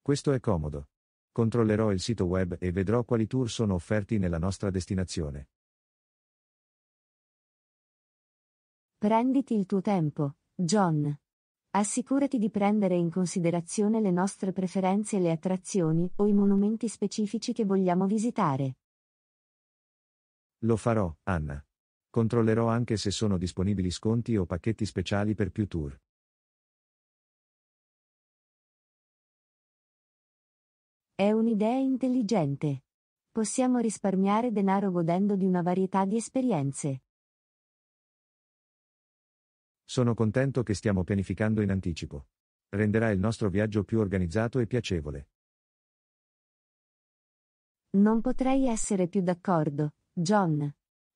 Questo è comodo. Controllerò il sito web e vedrò quali tour sono offerti nella nostra destinazione. Prenditi il tuo tempo, John. Assicurati di prendere in considerazione le nostre preferenze e le attrazioni o i monumenti specifici che vogliamo visitare. Lo farò, Anna. Controllerò anche se sono disponibili sconti o pacchetti speciali per più tour. È un'idea intelligente. Possiamo risparmiare denaro godendo di una varietà di esperienze. Sono contento che stiamo pianificando in anticipo. Renderà il nostro viaggio più organizzato e piacevole. Non potrei essere più d'accordo, John.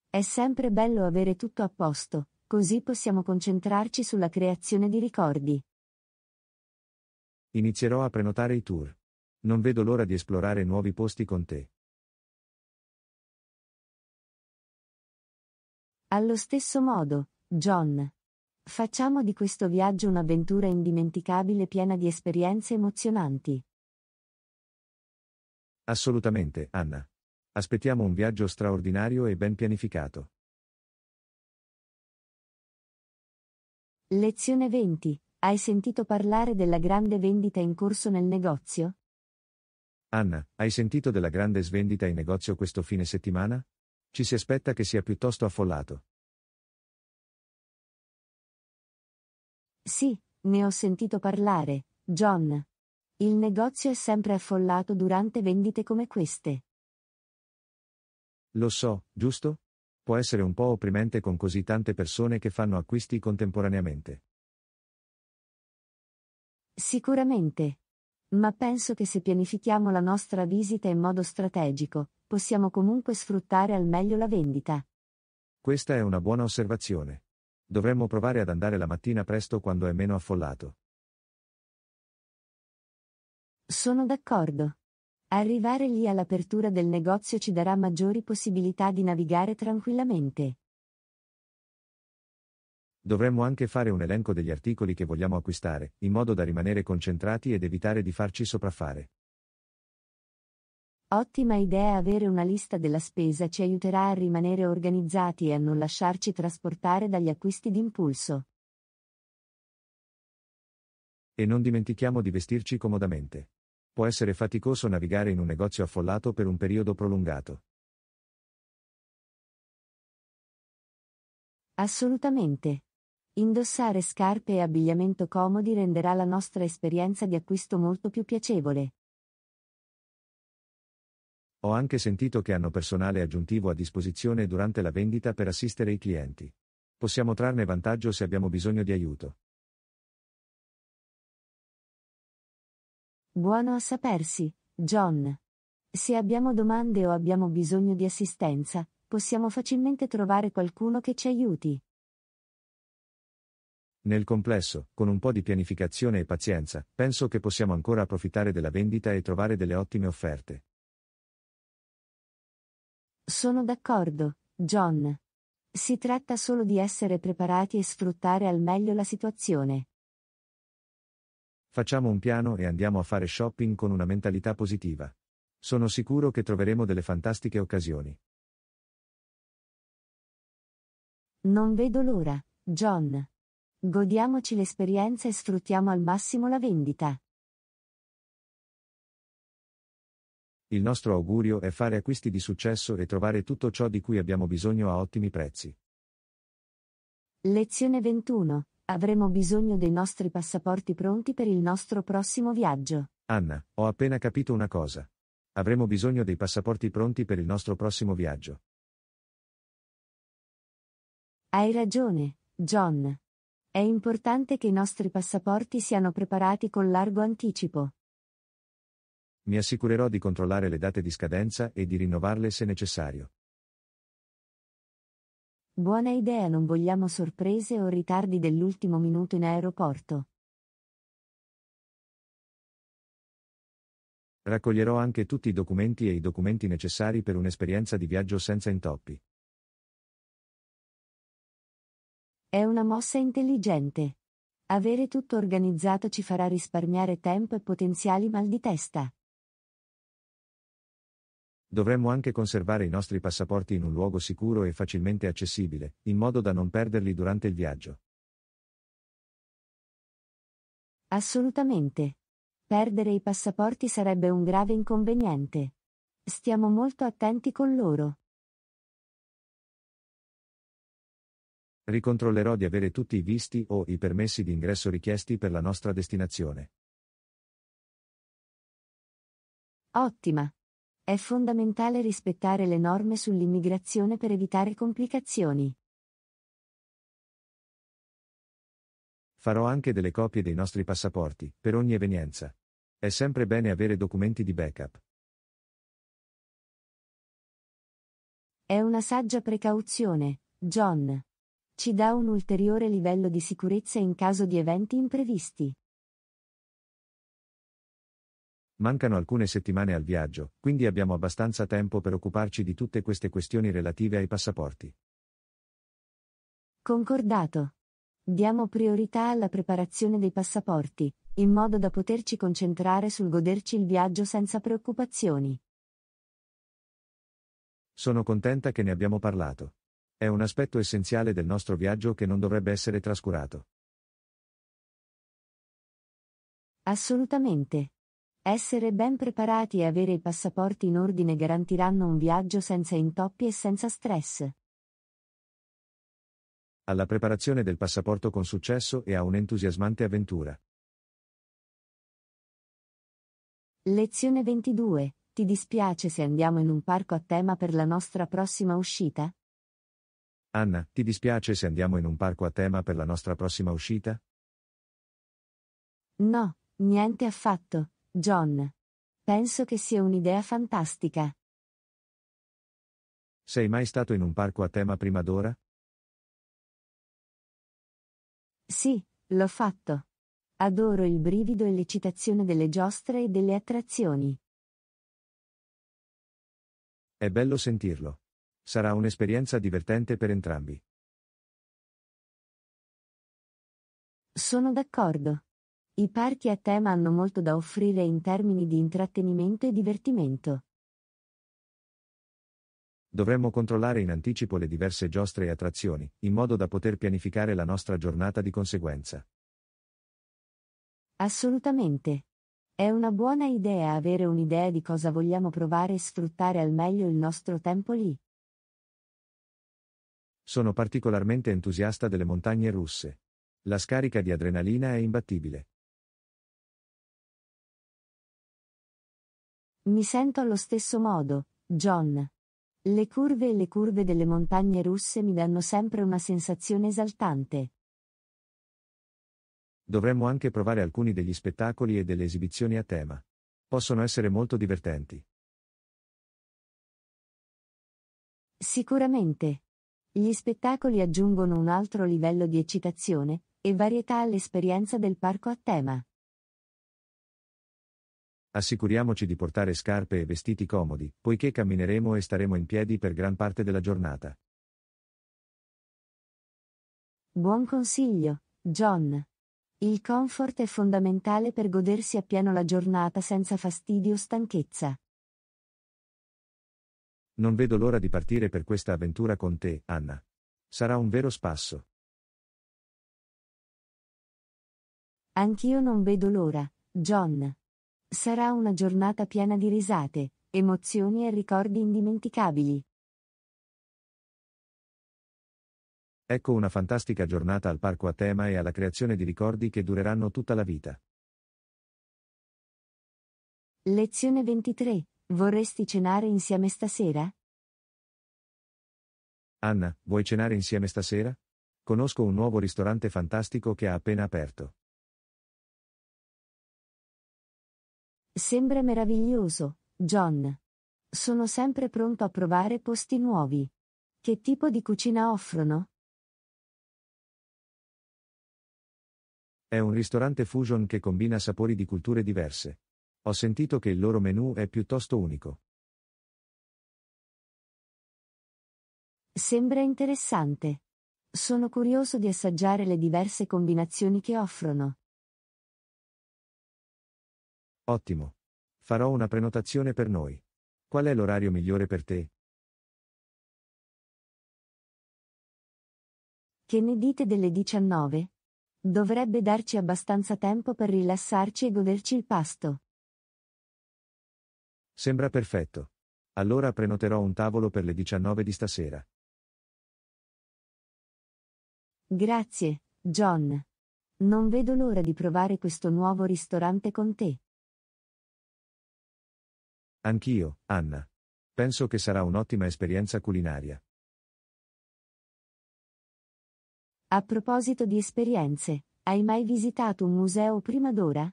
È sempre bello avere tutto a posto, così possiamo concentrarci sulla creazione di ricordi. Inizierò a prenotare i tour. Non vedo l'ora di esplorare nuovi posti con te. Allo stesso modo, John. Facciamo di questo viaggio un'avventura indimenticabile piena di esperienze emozionanti. Assolutamente, Anna. Aspettiamo un viaggio straordinario e ben pianificato. Lezione 20. Hai sentito parlare della grande vendita in corso nel negozio? Anna, hai sentito della grande svendita in negozio questo fine settimana? Ci si aspetta che sia piuttosto affollato. Sì, ne ho sentito parlare, John. Il negozio è sempre affollato durante vendite come queste. Lo so, giusto? Può essere un po' opprimente con così tante persone che fanno acquisti contemporaneamente. Sicuramente. Ma penso che se pianifichiamo la nostra visita in modo strategico, possiamo comunque sfruttare al meglio la vendita. Questa è una buona osservazione. Dovremmo provare ad andare la mattina presto quando è meno affollato. Sono d'accordo. Arrivare lì all'apertura del negozio ci darà maggiori possibilità di navigare tranquillamente. Dovremmo anche fare un elenco degli articoli che vogliamo acquistare, in modo da rimanere concentrati ed evitare di farci sopraffare. Ottima idea avere una lista della spesa ci aiuterà a rimanere organizzati e a non lasciarci trasportare dagli acquisti d'impulso. E non dimentichiamo di vestirci comodamente. Può essere faticoso navigare in un negozio affollato per un periodo prolungato. Assolutamente. Indossare scarpe e abbigliamento comodi renderà la nostra esperienza di acquisto molto più piacevole. Ho anche sentito che hanno personale aggiuntivo a disposizione durante la vendita per assistere i clienti. Possiamo trarne vantaggio se abbiamo bisogno di aiuto. Buono a sapersi, John. Se abbiamo domande o abbiamo bisogno di assistenza, possiamo facilmente trovare qualcuno che ci aiuti. Nel complesso, con un po' di pianificazione e pazienza, penso che possiamo ancora approfittare della vendita e trovare delle ottime offerte. Sono d'accordo, John. Si tratta solo di essere preparati e sfruttare al meglio la situazione. Facciamo un piano e andiamo a fare shopping con una mentalità positiva. Sono sicuro che troveremo delle fantastiche occasioni. Non vedo l'ora, John. Godiamoci l'esperienza e sfruttiamo al massimo la vendita. Il nostro augurio è fare acquisti di successo e trovare tutto ciò di cui abbiamo bisogno a ottimi prezzi. Lezione 21. Avremo bisogno dei nostri passaporti pronti per il nostro prossimo viaggio. Anna, ho appena capito una cosa. Avremo bisogno dei passaporti pronti per il nostro prossimo viaggio. Hai ragione, John. È importante che i nostri passaporti siano preparati con largo anticipo mi assicurerò di controllare le date di scadenza e di rinnovarle se necessario. Buona idea, non vogliamo sorprese o ritardi dell'ultimo minuto in aeroporto. Raccoglierò anche tutti i documenti e i documenti necessari per un'esperienza di viaggio senza intoppi. È una mossa intelligente. Avere tutto organizzato ci farà risparmiare tempo e potenziali mal di testa dovremmo anche conservare i nostri passaporti in un luogo sicuro e facilmente accessibile, in modo da non perderli durante il viaggio. Assolutamente. Perdere i passaporti sarebbe un grave inconveniente. Stiamo molto attenti con loro. Ricontrollerò di avere tutti i visti o i permessi di ingresso richiesti per la nostra destinazione. Ottima. È fondamentale rispettare le norme sull'immigrazione per evitare complicazioni. Farò anche delle copie dei nostri passaporti, per ogni evenienza. È sempre bene avere documenti di backup. È una saggia precauzione, John. Ci dà un ulteriore livello di sicurezza in caso di eventi imprevisti. Mancano alcune settimane al viaggio, quindi abbiamo abbastanza tempo per occuparci di tutte queste questioni relative ai passaporti. Concordato. Diamo priorità alla preparazione dei passaporti, in modo da poterci concentrare sul goderci il viaggio senza preoccupazioni. Sono contenta che ne abbiamo parlato. È un aspetto essenziale del nostro viaggio che non dovrebbe essere trascurato. Assolutamente. Essere ben preparati e avere i passaporti in ordine garantiranno un viaggio senza intoppi e senza stress. Alla preparazione del passaporto con successo e a un'entusiasmante avventura. Lezione 22. Ti dispiace se andiamo in un parco a tema per la nostra prossima uscita? Anna, ti dispiace se andiamo in un parco a tema per la nostra prossima uscita? No, niente affatto John. Penso che sia un'idea fantastica. Sei mai stato in un parco a tema prima d'ora? Sì, l'ho fatto. Adoro il brivido e l'eccitazione delle giostre e delle attrazioni. È bello sentirlo. Sarà un'esperienza divertente per entrambi. Sono d'accordo. I parchi a tema hanno molto da offrire in termini di intrattenimento e divertimento. Dovremmo controllare in anticipo le diverse giostre e attrazioni, in modo da poter pianificare la nostra giornata di conseguenza. Assolutamente. È una buona idea avere un'idea di cosa vogliamo provare e sfruttare al meglio il nostro tempo lì. Sono particolarmente entusiasta delle montagne russe. La scarica di adrenalina è imbattibile. Mi sento allo stesso modo, John. Le curve e le curve delle montagne russe mi danno sempre una sensazione esaltante. Dovremmo anche provare alcuni degli spettacoli e delle esibizioni a tema. Possono essere molto divertenti. Sicuramente. Gli spettacoli aggiungono un altro livello di eccitazione e varietà all'esperienza del parco a tema. Assicuriamoci di portare scarpe e vestiti comodi, poiché cammineremo e staremo in piedi per gran parte della giornata. Buon consiglio, John. Il comfort è fondamentale per godersi appieno la giornata senza fastidio o stanchezza. Non vedo l'ora di partire per questa avventura con te, Anna. Sarà un vero spasso. Anch'io non vedo l'ora, John. Sarà una giornata piena di risate, emozioni e ricordi indimenticabili. Ecco una fantastica giornata al parco a tema e alla creazione di ricordi che dureranno tutta la vita. Lezione 23. Vorresti cenare insieme stasera? Anna, vuoi cenare insieme stasera? Conosco un nuovo ristorante fantastico che ha appena aperto. Sembra meraviglioso, John. Sono sempre pronto a provare posti nuovi. Che tipo di cucina offrono? È un ristorante fusion che combina sapori di culture diverse. Ho sentito che il loro menù è piuttosto unico. Sembra interessante. Sono curioso di assaggiare le diverse combinazioni che offrono. Ottimo. Farò una prenotazione per noi. Qual è l'orario migliore per te? Che ne dite delle 19? Dovrebbe darci abbastanza tempo per rilassarci e goderci il pasto. Sembra perfetto. Allora prenoterò un tavolo per le 19 di stasera. Grazie, John. Non vedo l'ora di provare questo nuovo ristorante con te. Anch'io, Anna. Penso che sarà un'ottima esperienza culinaria. A proposito di esperienze, hai mai visitato un museo prima d'ora?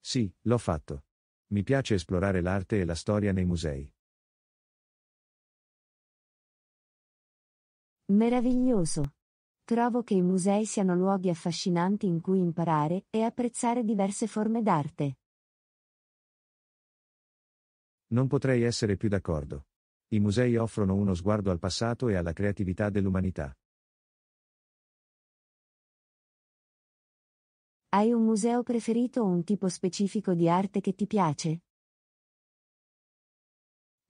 Sì, l'ho fatto. Mi piace esplorare l'arte e la storia nei musei. Meraviglioso. Trovo che i musei siano luoghi affascinanti in cui imparare e apprezzare diverse forme d'arte. Non potrei essere più d'accordo. I musei offrono uno sguardo al passato e alla creatività dell'umanità. Hai un museo preferito o un tipo specifico di arte che ti piace?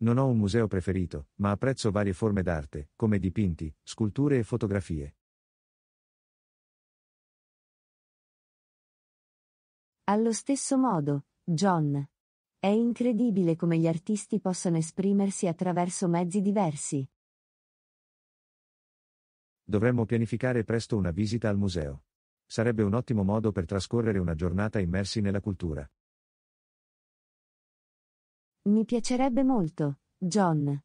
Non ho un museo preferito, ma apprezzo varie forme d'arte, come dipinti, sculture e fotografie. Allo stesso modo, John. È incredibile come gli artisti possano esprimersi attraverso mezzi diversi. Dovremmo pianificare presto una visita al museo. Sarebbe un ottimo modo per trascorrere una giornata immersi nella cultura. Mi piacerebbe molto, John.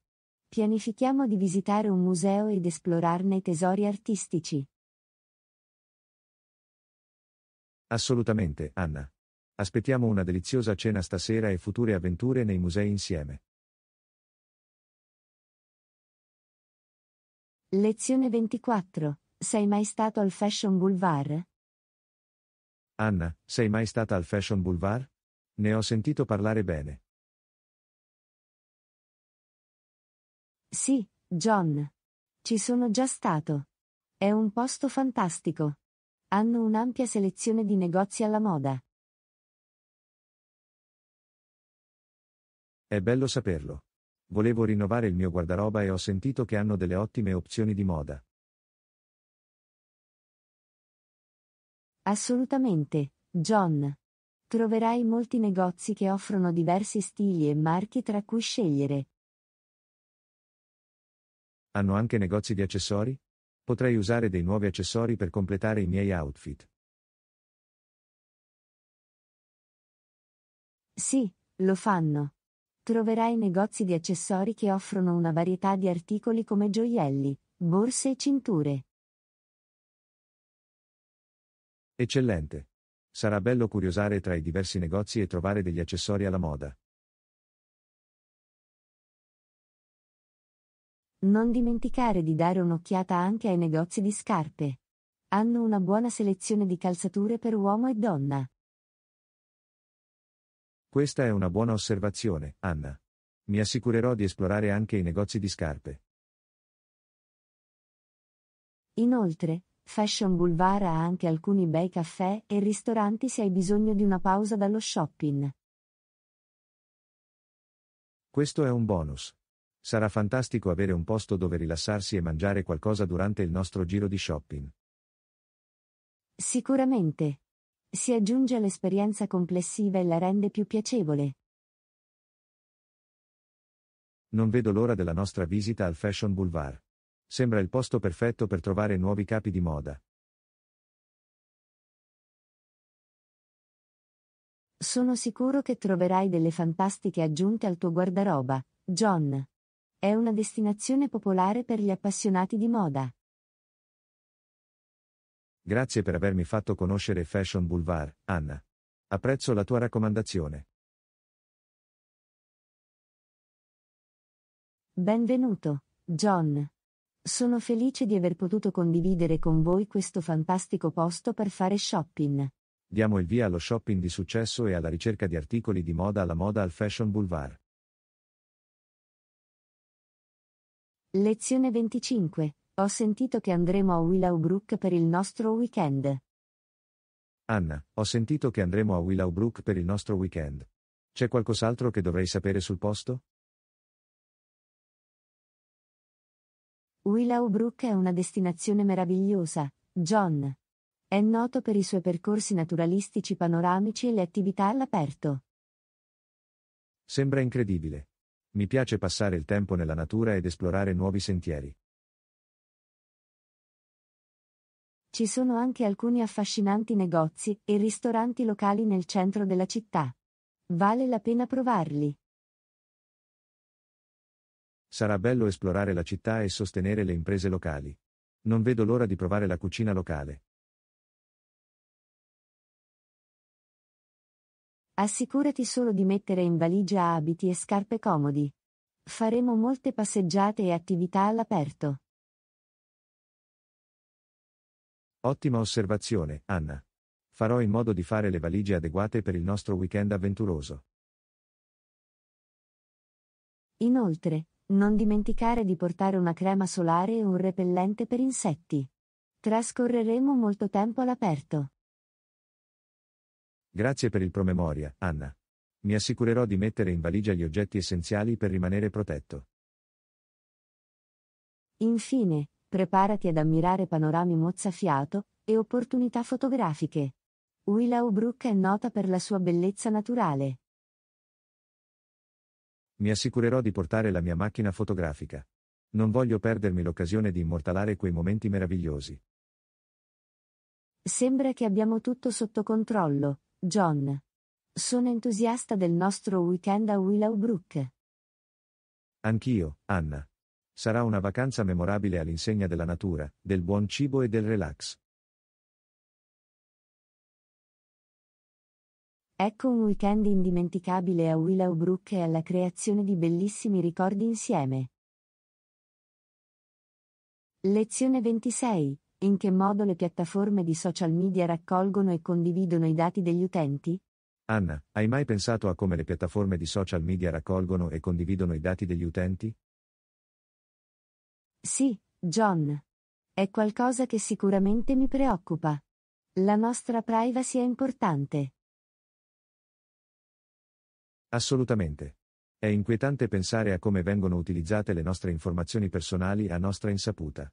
Pianifichiamo di visitare un museo ed esplorarne i tesori artistici. Assolutamente, Anna. Aspettiamo una deliziosa cena stasera e future avventure nei musei insieme. Lezione 24. Sei mai stato al Fashion Boulevard? Anna, sei mai stata al Fashion Boulevard? Ne ho sentito parlare bene. Sì, John. Ci sono già stato. È un posto fantastico. Hanno un'ampia selezione di negozi alla moda, È bello saperlo. Volevo rinnovare il mio guardaroba e ho sentito che hanno delle ottime opzioni di moda. Assolutamente, John. Troverai molti negozi che offrono diversi stili e marchi tra cui scegliere. Hanno anche negozi di accessori? Potrei usare dei nuovi accessori per completare i miei outfit. Sì, lo fanno. Troverai negozi di accessori che offrono una varietà di articoli come gioielli, borse e cinture. Eccellente. Sarà bello curiosare tra i diversi negozi e trovare degli accessori alla moda. Non dimenticare di dare un'occhiata anche ai negozi di scarpe. Hanno una buona selezione di calzature per uomo e donna. Questa è una buona osservazione, Anna. Mi assicurerò di esplorare anche i negozi di scarpe. Inoltre, Fashion Boulevard ha anche alcuni bei caffè e ristoranti se hai bisogno di una pausa dallo shopping. Questo è un bonus. Sarà fantastico avere un posto dove rilassarsi e mangiare qualcosa durante il nostro giro di shopping. Sicuramente si aggiunge all'esperienza complessiva e la rende più piacevole. Non vedo l'ora della nostra visita al Fashion Boulevard. Sembra il posto perfetto per trovare nuovi capi di moda. Sono sicuro che troverai delle fantastiche aggiunte al tuo guardaroba, John. È una destinazione popolare per gli appassionati di moda. Grazie per avermi fatto conoscere Fashion Boulevard, Anna. Apprezzo la tua raccomandazione. Benvenuto, John. Sono felice di aver potuto condividere con voi questo fantastico posto per fare shopping. Diamo il via allo shopping di successo e alla ricerca di articoli di moda alla moda al Fashion Boulevard. Lezione 25. Ho sentito che andremo a Willowbrook per il nostro weekend. Anna, ho sentito che andremo a Willowbrook per il nostro weekend. C'è qualcos'altro che dovrei sapere sul posto? Willowbrook è una destinazione meravigliosa, John. È noto per i suoi percorsi naturalistici panoramici e le attività all'aperto. Sembra incredibile. Mi piace passare il tempo nella natura ed esplorare nuovi sentieri. Ci sono anche alcuni affascinanti negozi e ristoranti locali nel centro della città. Vale la pena provarli. Sarà bello esplorare la città e sostenere le imprese locali. Non vedo l'ora di provare la cucina locale. Assicurati solo di mettere in valigia abiti e scarpe comodi. Faremo molte passeggiate e attività all'aperto. Ottima osservazione, Anna. Farò in modo di fare le valigie adeguate per il nostro weekend avventuroso. Inoltre, non dimenticare di portare una crema solare e un repellente per insetti. Trascorreremo molto tempo all'aperto. Grazie per il promemoria, Anna. Mi assicurerò di mettere in valigia gli oggetti essenziali per rimanere protetto. Infine, Preparati ad ammirare panorami mozzafiato e opportunità fotografiche. Willowbrook è nota per la sua bellezza naturale. Mi assicurerò di portare la mia macchina fotografica. Non voglio perdermi l'occasione di immortalare quei momenti meravigliosi. Sembra che abbiamo tutto sotto controllo, John. Sono entusiasta del nostro weekend a Willowbrook. Anch'io, Anna. Sarà una vacanza memorabile all'insegna della natura, del buon cibo e del relax. Ecco un weekend indimenticabile a Willow Brook e alla creazione di bellissimi ricordi insieme. Lezione 26. In che modo le piattaforme di social media raccolgono e condividono i dati degli utenti? Anna, hai mai pensato a come le piattaforme di social media raccolgono e condividono i dati degli utenti? Sì, John. È qualcosa che sicuramente mi preoccupa. La nostra privacy è importante. Assolutamente. È inquietante pensare a come vengono utilizzate le nostre informazioni personali a nostra insaputa.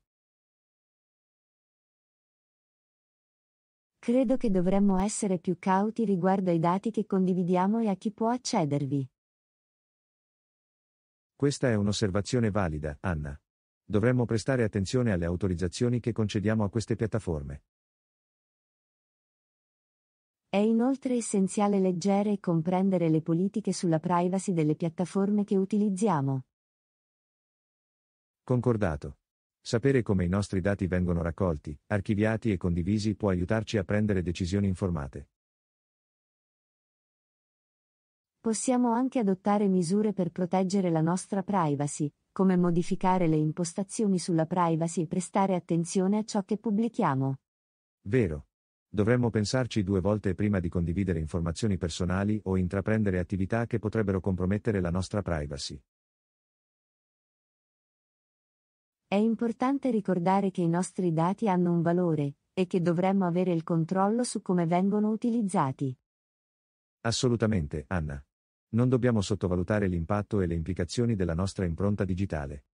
Credo che dovremmo essere più cauti riguardo ai dati che condividiamo e a chi può accedervi. Questa è un'osservazione valida, Anna dovremmo prestare attenzione alle autorizzazioni che concediamo a queste piattaforme. È inoltre essenziale leggere e comprendere le politiche sulla privacy delle piattaforme che utilizziamo. Concordato. Sapere come i nostri dati vengono raccolti, archiviati e condivisi può aiutarci a prendere decisioni informate. Possiamo anche adottare misure per proteggere la nostra privacy, come modificare le impostazioni sulla privacy e prestare attenzione a ciò che pubblichiamo. Vero. Dovremmo pensarci due volte prima di condividere informazioni personali o intraprendere attività che potrebbero compromettere la nostra privacy. È importante ricordare che i nostri dati hanno un valore e che dovremmo avere il controllo su come vengono utilizzati. Assolutamente, Anna. Non dobbiamo sottovalutare l'impatto e le implicazioni della nostra impronta digitale.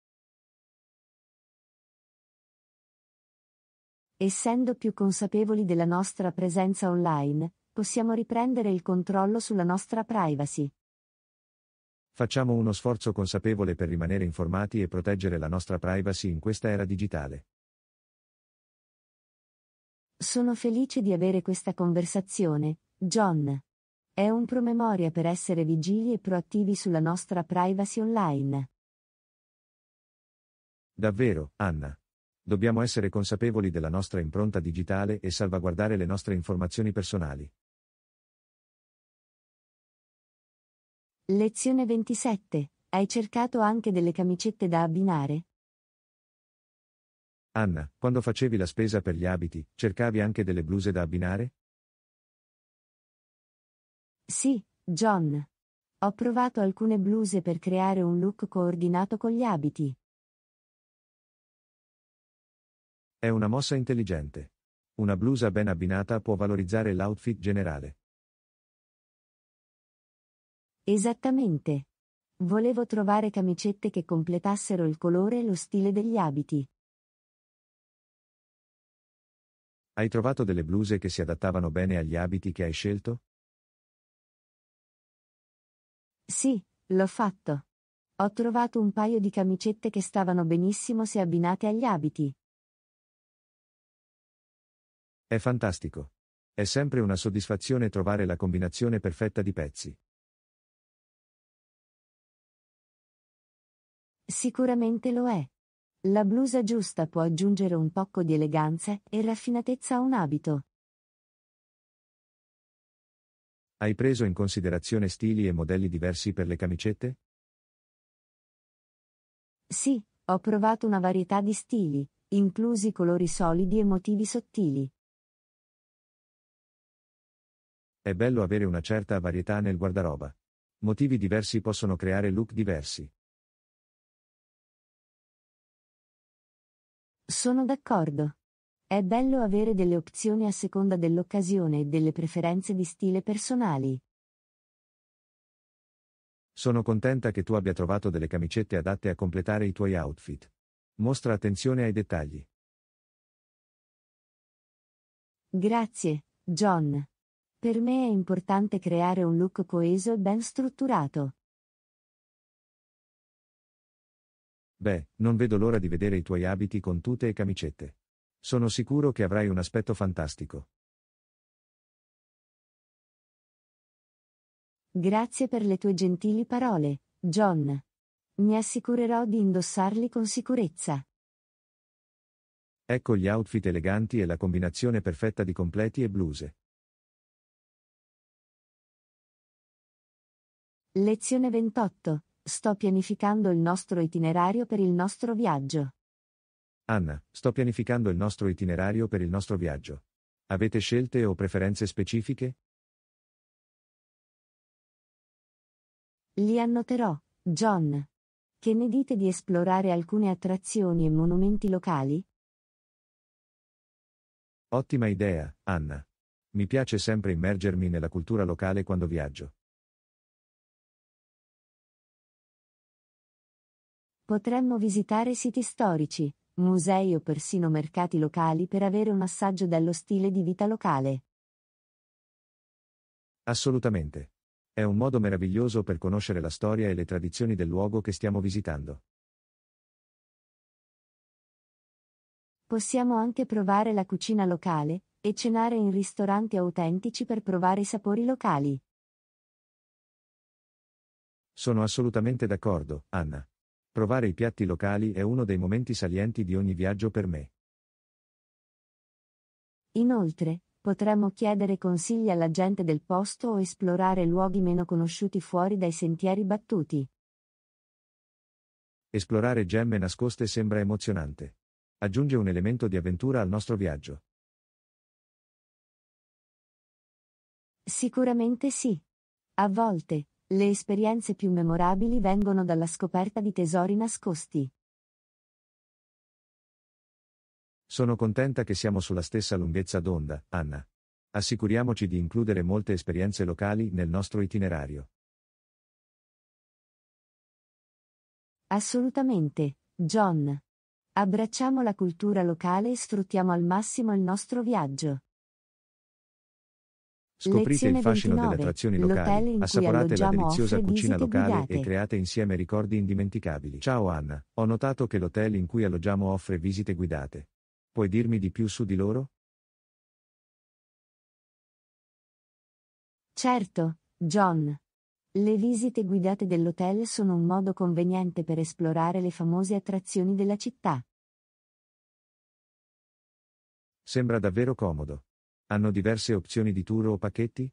Essendo più consapevoli della nostra presenza online, possiamo riprendere il controllo sulla nostra privacy. Facciamo uno sforzo consapevole per rimanere informati e proteggere la nostra privacy in questa era digitale. Sono felice di avere questa conversazione, John. È un promemoria per essere vigili e proattivi sulla nostra privacy online. Davvero, Anna. Dobbiamo essere consapevoli della nostra impronta digitale e salvaguardare le nostre informazioni personali. Lezione 27. Hai cercato anche delle camicette da abbinare? Anna, quando facevi la spesa per gli abiti, cercavi anche delle bluse da abbinare? Sì, John. Ho provato alcune bluse per creare un look coordinato con gli abiti. È una mossa intelligente. Una blusa ben abbinata può valorizzare l'outfit generale. Esattamente. Volevo trovare camicette che completassero il colore e lo stile degli abiti. Hai trovato delle bluse che si adattavano bene agli abiti che hai scelto? Sì, l'ho fatto. Ho trovato un paio di camicette che stavano benissimo se abbinate agli abiti. È fantastico. È sempre una soddisfazione trovare la combinazione perfetta di pezzi. Sicuramente lo è. La blusa giusta può aggiungere un poco di eleganza e raffinatezza a un abito. Hai preso in considerazione stili e modelli diversi per le camicette? Sì, ho provato una varietà di stili, inclusi colori solidi e motivi sottili. È bello avere una certa varietà nel guardaroba. Motivi diversi possono creare look diversi. Sono d'accordo. È bello avere delle opzioni a seconda dell'occasione e delle preferenze di stile personali. Sono contenta che tu abbia trovato delle camicette adatte a completare i tuoi outfit. Mostra attenzione ai dettagli. Grazie, John. Per me è importante creare un look coeso e ben strutturato. Beh, non vedo l'ora di vedere i tuoi abiti con tute e camicette. Sono sicuro che avrai un aspetto fantastico. Grazie per le tue gentili parole, John. Mi assicurerò di indossarli con sicurezza. Ecco gli outfit eleganti e la combinazione perfetta di completi e bluse. Lezione 28. Sto pianificando il nostro itinerario per il nostro viaggio. Anna, sto pianificando il nostro itinerario per il nostro viaggio. Avete scelte o preferenze specifiche? Li annoterò, John. Che ne dite di esplorare alcune attrazioni e monumenti locali? Ottima idea, Anna. Mi piace sempre immergermi nella cultura locale quando viaggio. Potremmo visitare siti storici, musei o persino mercati locali per avere un assaggio dello stile di vita locale. Assolutamente. È un modo meraviglioso per conoscere la storia e le tradizioni del luogo che stiamo visitando. Possiamo anche provare la cucina locale e cenare in ristoranti autentici per provare i sapori locali. Sono assolutamente d'accordo, Anna. Provare i piatti locali è uno dei momenti salienti di ogni viaggio per me. Inoltre, potremmo chiedere consigli alla gente del posto o esplorare luoghi meno conosciuti fuori dai sentieri battuti. Esplorare gemme nascoste sembra emozionante. Aggiunge un elemento di avventura al nostro viaggio. Sicuramente sì. A volte, le esperienze più memorabili vengono dalla scoperta di tesori nascosti. Sono contenta che siamo sulla stessa lunghezza d'onda, Anna. Assicuriamoci di includere molte esperienze locali nel nostro itinerario. Assolutamente, John. Abbracciamo la cultura locale e sfruttiamo al massimo il nostro viaggio. Scoprite Lezione il fascino 29, delle attrazioni locali, assaporate la deliziosa cucina locale guidate. e create insieme ricordi indimenticabili. Ciao Anna, ho notato che l'hotel in cui alloggiamo offre visite guidate. Puoi dirmi di più su di loro? Certo, John. Le visite guidate dell'hotel sono un modo conveniente per esplorare le famose attrazioni della città. Sembra davvero comodo. Hanno diverse opzioni di tour o pacchetti?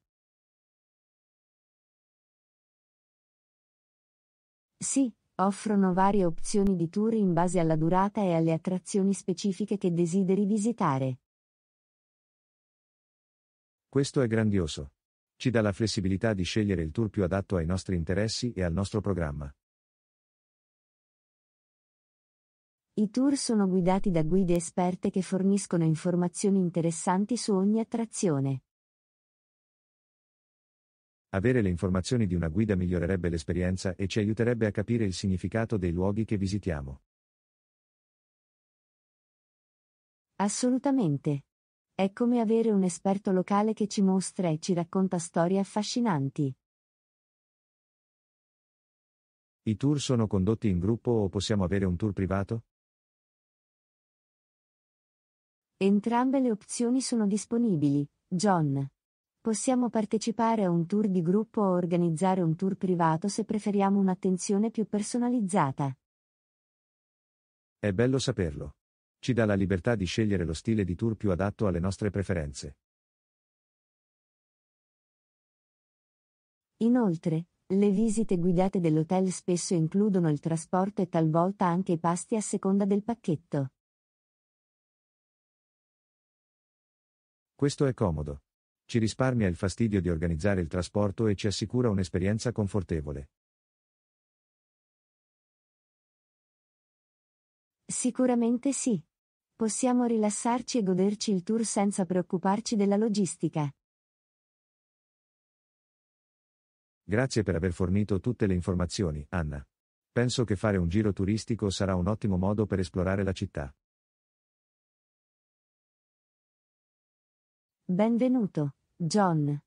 Sì, offrono varie opzioni di tour in base alla durata e alle attrazioni specifiche che desideri visitare. Questo è grandioso. Ci dà la flessibilità di scegliere il tour più adatto ai nostri interessi e al nostro programma. I tour sono guidati da guide esperte che forniscono informazioni interessanti su ogni attrazione. Avere le informazioni di una guida migliorerebbe l'esperienza e ci aiuterebbe a capire il significato dei luoghi che visitiamo. Assolutamente. È come avere un esperto locale che ci mostra e ci racconta storie affascinanti. I tour sono condotti in gruppo o possiamo avere un tour privato? Entrambe le opzioni sono disponibili, John. Possiamo partecipare a un tour di gruppo o organizzare un tour privato se preferiamo un'attenzione più personalizzata. È bello saperlo. Ci dà la libertà di scegliere lo stile di tour più adatto alle nostre preferenze. Inoltre, le visite guidate dell'hotel spesso includono il trasporto e talvolta anche i pasti a seconda del pacchetto. Questo è comodo. Ci risparmia il fastidio di organizzare il trasporto e ci assicura un'esperienza confortevole. Sicuramente sì. Possiamo rilassarci e goderci il tour senza preoccuparci della logistica. Grazie per aver fornito tutte le informazioni, Anna. Penso che fare un giro turistico sarà un ottimo modo per esplorare la città. Benvenuto, John.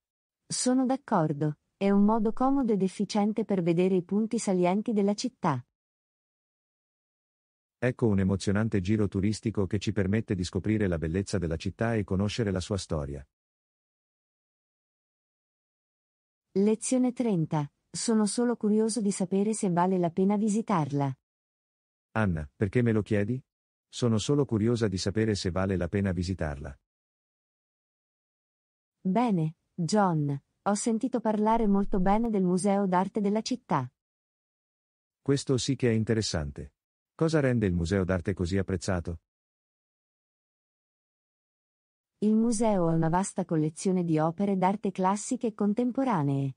Sono d'accordo, è un modo comodo ed efficiente per vedere i punti salienti della città. Ecco un emozionante giro turistico che ci permette di scoprire la bellezza della città e conoscere la sua storia. Lezione 30. Sono solo curioso di sapere se vale la pena visitarla. Anna, perché me lo chiedi? Sono solo curiosa di sapere se vale la pena visitarla. Bene, John, ho sentito parlare molto bene del Museo d'arte della città. Questo sì che è interessante. Cosa rende il Museo d'arte così apprezzato? Il museo ha una vasta collezione di opere d'arte classiche e contemporanee.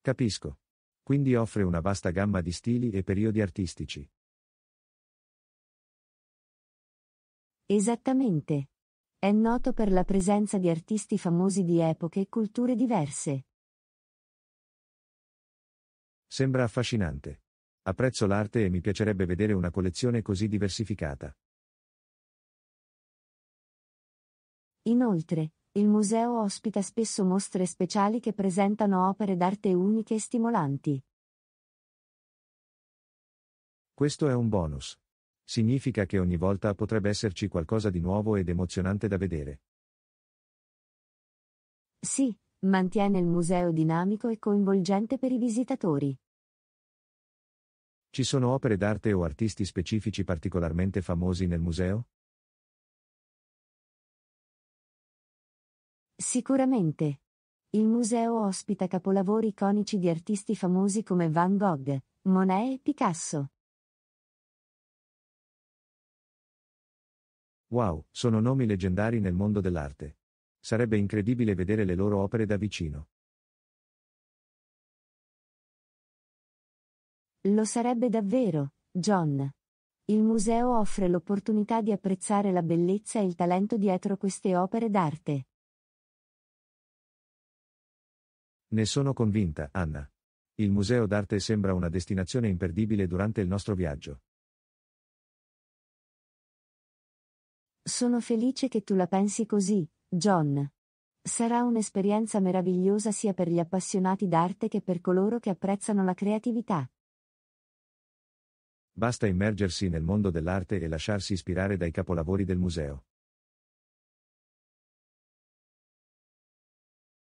Capisco. Quindi offre una vasta gamma di stili e periodi artistici. Esattamente. È noto per la presenza di artisti famosi di epoche e culture diverse. Sembra affascinante. Apprezzo l'arte e mi piacerebbe vedere una collezione così diversificata. Inoltre, il museo ospita spesso mostre speciali che presentano opere d'arte uniche e stimolanti. Questo è un bonus significa che ogni volta potrebbe esserci qualcosa di nuovo ed emozionante da vedere. Sì, mantiene il museo dinamico e coinvolgente per i visitatori. Ci sono opere d'arte o artisti specifici particolarmente famosi nel museo? Sicuramente. Il museo ospita capolavori iconici di artisti famosi come Van Gogh, Monet e Picasso. Wow, sono nomi leggendari nel mondo dell'arte. Sarebbe incredibile vedere le loro opere da vicino. Lo sarebbe davvero, John. Il museo offre l'opportunità di apprezzare la bellezza e il talento dietro queste opere d'arte. Ne sono convinta, Anna. Il museo d'arte sembra una destinazione imperdibile durante il nostro viaggio. Sono felice che tu la pensi così, John. Sarà un'esperienza meravigliosa sia per gli appassionati d'arte che per coloro che apprezzano la creatività. Basta immergersi nel mondo dell'arte e lasciarsi ispirare dai capolavori del museo.